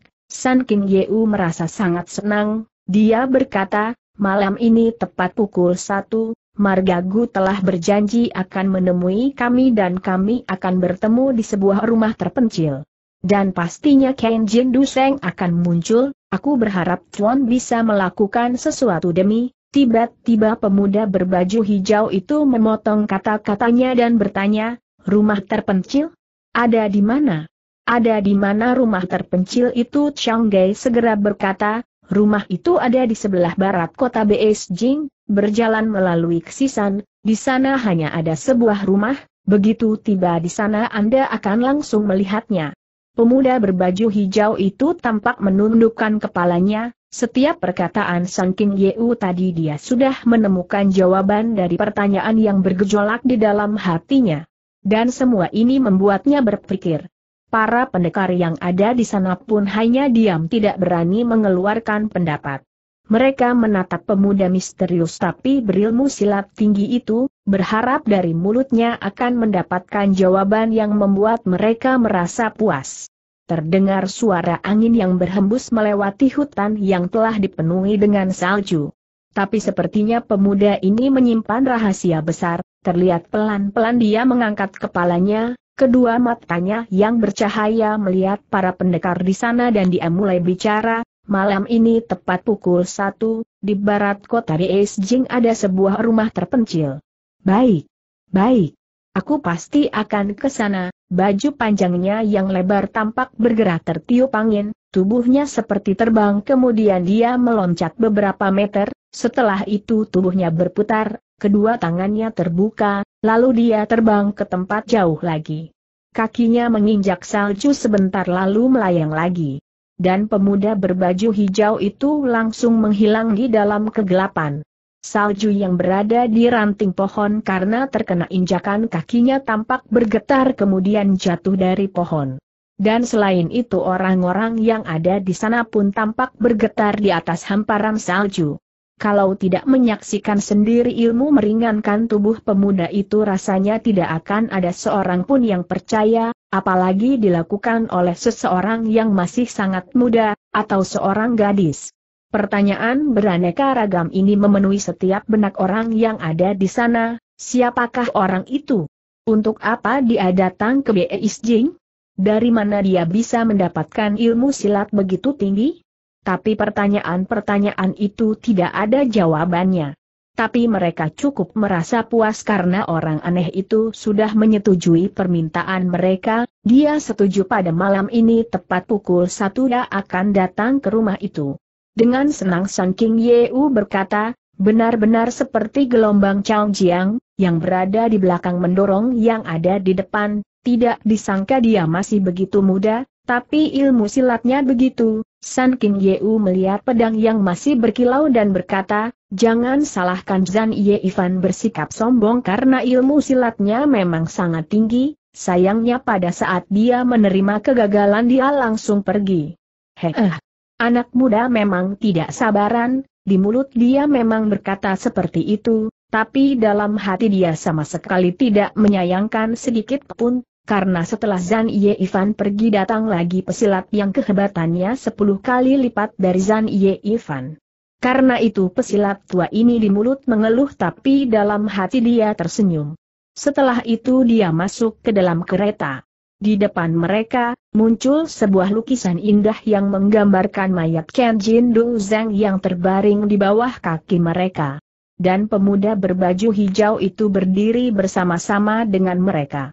King Yeu merasa sangat senang, dia berkata, malam ini tepat pukul satu, Margagu telah berjanji akan menemui kami dan kami akan bertemu di sebuah rumah terpencil dan pastinya Ken Jin Duseng akan muncul, aku berharap Chuan bisa melakukan sesuatu demi, tiba-tiba pemuda berbaju hijau itu memotong kata-katanya dan bertanya, rumah terpencil? Ada di mana? Ada di mana rumah terpencil itu? Chang Gai segera berkata, rumah itu ada di sebelah barat kota Beijing, berjalan melalui Xisan, di sana hanya ada sebuah rumah, begitu tiba di sana Anda akan langsung melihatnya. Pemuda berbaju hijau itu tampak menundukkan kepalanya, setiap perkataan Sang King Yeu tadi dia sudah menemukan jawaban dari pertanyaan yang bergejolak di dalam hatinya. Dan semua ini membuatnya berpikir. Para pendekar yang ada di sana pun hanya diam tidak berani mengeluarkan pendapat. Mereka menatap pemuda misterius tapi berilmu silat tinggi itu, berharap dari mulutnya akan mendapatkan jawaban yang membuat mereka merasa puas. Terdengar suara angin yang berhembus melewati hutan yang telah dipenuhi dengan salju. Tapi sepertinya pemuda ini menyimpan rahasia besar, terlihat pelan-pelan dia mengangkat kepalanya, kedua matanya yang bercahaya melihat para pendekar di sana dan dia mulai bicara, Malam ini tepat pukul satu di barat kota Beijing ada sebuah rumah terpencil. Baik. Baik. Aku pasti akan ke sana. Baju panjangnya yang lebar tampak bergerak tertiup angin, tubuhnya seperti terbang kemudian dia meloncat beberapa meter, setelah itu tubuhnya berputar, kedua tangannya terbuka, lalu dia terbang ke tempat jauh lagi. Kakinya menginjak salju sebentar lalu melayang lagi dan pemuda berbaju hijau itu langsung menghilang di dalam kegelapan. Salju yang berada di ranting pohon karena terkena injakan kakinya tampak bergetar kemudian jatuh dari pohon. Dan selain itu orang-orang yang ada di sana pun tampak bergetar di atas hamparan salju kalau tidak menyaksikan sendiri ilmu meringankan tubuh pemuda itu rasanya tidak akan ada seorang pun yang percaya, apalagi dilakukan oleh seseorang yang masih sangat muda, atau seorang gadis. Pertanyaan beraneka ragam ini memenuhi setiap benak orang yang ada di sana, siapakah orang itu? Untuk apa dia datang ke Bei Jing? Dari mana dia bisa mendapatkan ilmu silat begitu tinggi? tapi pertanyaan-pertanyaan itu tidak ada jawabannya. Tapi mereka cukup merasa puas karena orang aneh itu sudah menyetujui permintaan mereka, dia setuju pada malam ini tepat pukul satu dia akan datang ke rumah itu. Dengan senang Sang King Yeu berkata, benar-benar seperti gelombang Chao Jiang, yang berada di belakang mendorong yang ada di depan, tidak disangka dia masih begitu muda, tapi ilmu silatnya begitu, San King Yeu melihat pedang yang masih berkilau dan berkata, jangan salahkan Zan Ye Ivan bersikap sombong karena ilmu silatnya memang sangat tinggi, sayangnya pada saat dia menerima kegagalan dia langsung pergi. Heeh, ah, anak muda memang tidak sabaran, di mulut dia memang berkata seperti itu, tapi dalam hati dia sama sekali tidak menyayangkan sedikit pun karena setelah Zan Ye Ivan pergi datang lagi pesilat yang kehebatannya sepuluh kali lipat dari Zan Ye Ivan. Karena itu pesilat tua ini di mulut mengeluh tapi dalam hati dia tersenyum. Setelah itu dia masuk ke dalam kereta. Di depan mereka, muncul sebuah lukisan indah yang menggambarkan mayat Ken Jin Du Zhang yang terbaring di bawah kaki mereka. Dan pemuda berbaju hijau itu berdiri bersama-sama dengan mereka.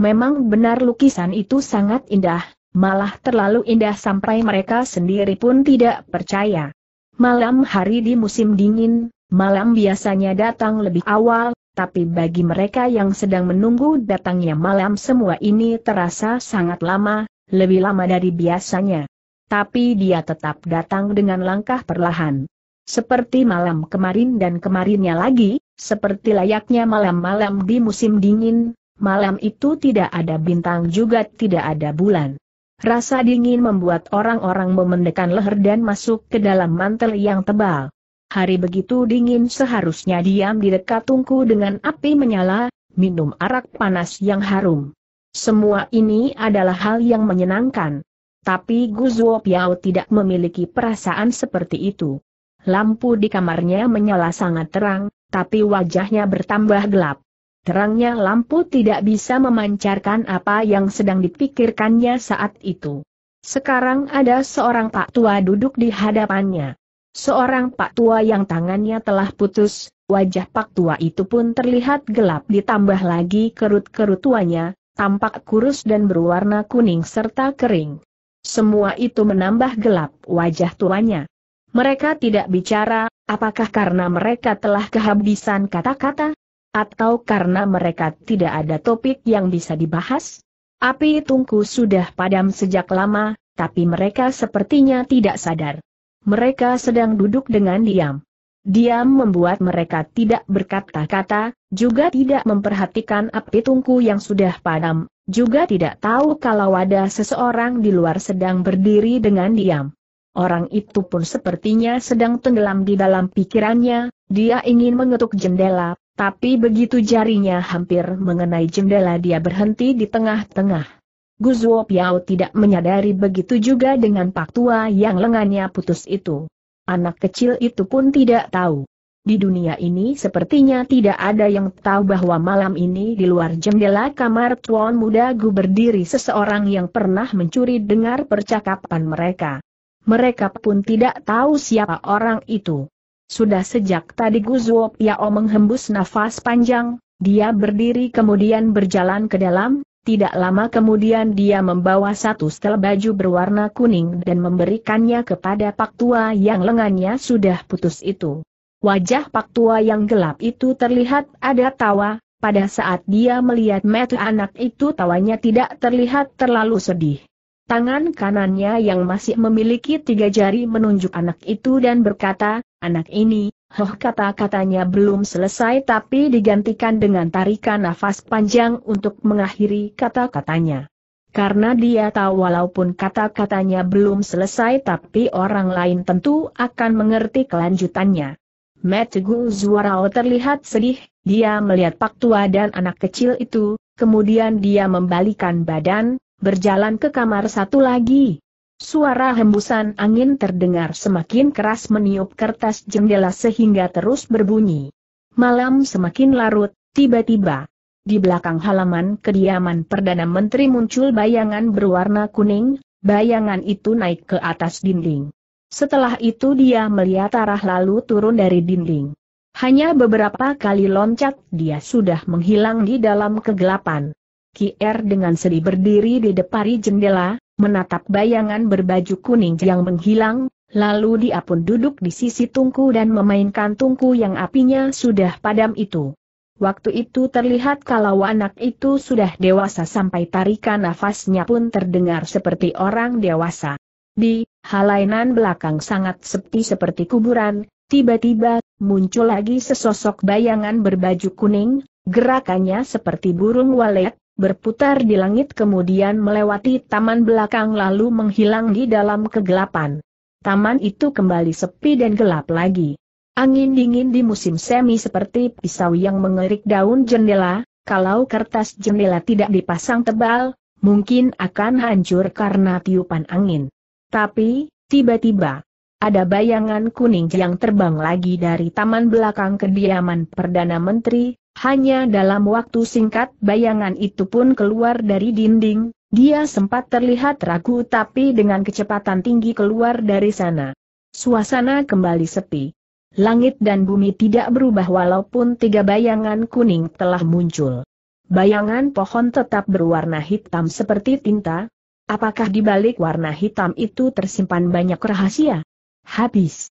Memang benar lukisan itu sangat indah, malah terlalu indah sampai mereka sendiri pun tidak percaya. Malam hari di musim dingin, malam biasanya datang lebih awal, tapi bagi mereka yang sedang menunggu datangnya malam semua ini terasa sangat lama, lebih lama dari biasanya. Tapi dia tetap datang dengan langkah perlahan. Seperti malam kemarin dan kemarinnya lagi, seperti layaknya malam-malam di musim dingin, malam itu tidak ada bintang juga tidak ada bulan. Rasa dingin membuat orang-orang memendekkan leher dan masuk ke dalam mantel yang tebal. Hari begitu dingin seharusnya diam di dekat tungku dengan api menyala, minum arak panas yang harum. Semua ini adalah hal yang menyenangkan. Tapi Guzuo Piao tidak memiliki perasaan seperti itu. Lampu di kamarnya menyala sangat terang, tapi wajahnya bertambah gelap. Terangnya lampu tidak bisa memancarkan apa yang sedang dipikirkannya saat itu. Sekarang ada seorang pak tua duduk di hadapannya. Seorang pak tua yang tangannya telah putus, wajah pak tua itu pun terlihat gelap ditambah lagi kerut-kerut tuanya, tampak kurus dan berwarna kuning serta kering. Semua itu menambah gelap wajah tuanya. Mereka tidak bicara, apakah karena mereka telah kehabisan kata-kata? Atau karena mereka tidak ada topik yang bisa dibahas? Api tungku sudah padam sejak lama, tapi mereka sepertinya tidak sadar. Mereka sedang duduk dengan diam. Diam membuat mereka tidak berkata-kata, juga tidak memperhatikan api tungku yang sudah padam, juga tidak tahu kalau ada seseorang di luar sedang berdiri dengan diam. Orang itu pun sepertinya sedang tenggelam di dalam pikirannya, dia ingin mengetuk jendela, tapi begitu jarinya hampir mengenai jendela dia berhenti di tengah-tengah. Guzuo Piao tidak menyadari begitu juga dengan pak tua yang lengannya putus itu. Anak kecil itu pun tidak tahu. Di dunia ini sepertinya tidak ada yang tahu bahwa malam ini di luar jendela kamar Tuan Muda Gu berdiri seseorang yang pernah mencuri dengar percakapan mereka. Mereka pun tidak tahu siapa orang itu. Sudah sejak tadi Guzuo Piao menghembus nafas panjang, dia berdiri kemudian berjalan ke dalam, tidak lama kemudian dia membawa satu setel baju berwarna kuning dan memberikannya kepada Pak Tua yang lengannya sudah putus itu. Wajah Pak Tua yang gelap itu terlihat ada tawa, pada saat dia melihat mata anak itu tawanya tidak terlihat terlalu sedih. Tangan kanannya yang masih memiliki tiga jari menunjuk anak itu dan berkata, anak ini, hoh kata-katanya belum selesai tapi digantikan dengan tarikan nafas panjang untuk mengakhiri kata-katanya. Karena dia tahu walaupun kata-katanya belum selesai tapi orang lain tentu akan mengerti kelanjutannya. Metegu Zuarao terlihat sedih, dia melihat Pak Tua dan anak kecil itu, kemudian dia membalikan badan, berjalan ke kamar satu lagi. Suara hembusan angin terdengar semakin keras meniup kertas jendela sehingga terus berbunyi. Malam semakin larut, tiba-tiba. Di belakang halaman kediaman Perdana Menteri muncul bayangan berwarna kuning, bayangan itu naik ke atas dinding. Setelah itu dia melihat arah lalu turun dari dinding. Hanya beberapa kali loncat dia sudah menghilang di dalam kegelapan. Kier dengan sedih berdiri di depan jendela, menatap bayangan berbaju kuning yang menghilang, lalu dia pun duduk di sisi tungku dan memainkan tungku yang apinya sudah padam itu. Waktu itu terlihat kalau anak itu sudah dewasa sampai tarikan nafasnya pun terdengar seperti orang dewasa. Di halainan belakang sangat sepi seperti kuburan, tiba-tiba muncul lagi sesosok bayangan berbaju kuning, gerakannya seperti burung walet, berputar di langit kemudian melewati taman belakang lalu menghilang di dalam kegelapan. Taman itu kembali sepi dan gelap lagi. Angin dingin di musim semi seperti pisau yang mengerik daun jendela, kalau kertas jendela tidak dipasang tebal, mungkin akan hancur karena tiupan angin. Tapi, tiba-tiba, ada bayangan kuning yang terbang lagi dari taman belakang kediaman Perdana Menteri, hanya dalam waktu singkat bayangan itu pun keluar dari dinding, dia sempat terlihat ragu tapi dengan kecepatan tinggi keluar dari sana. Suasana kembali sepi. Langit dan bumi tidak berubah walaupun tiga bayangan kuning telah muncul. Bayangan pohon tetap berwarna hitam seperti tinta. Apakah di balik warna hitam itu tersimpan banyak rahasia? Habis.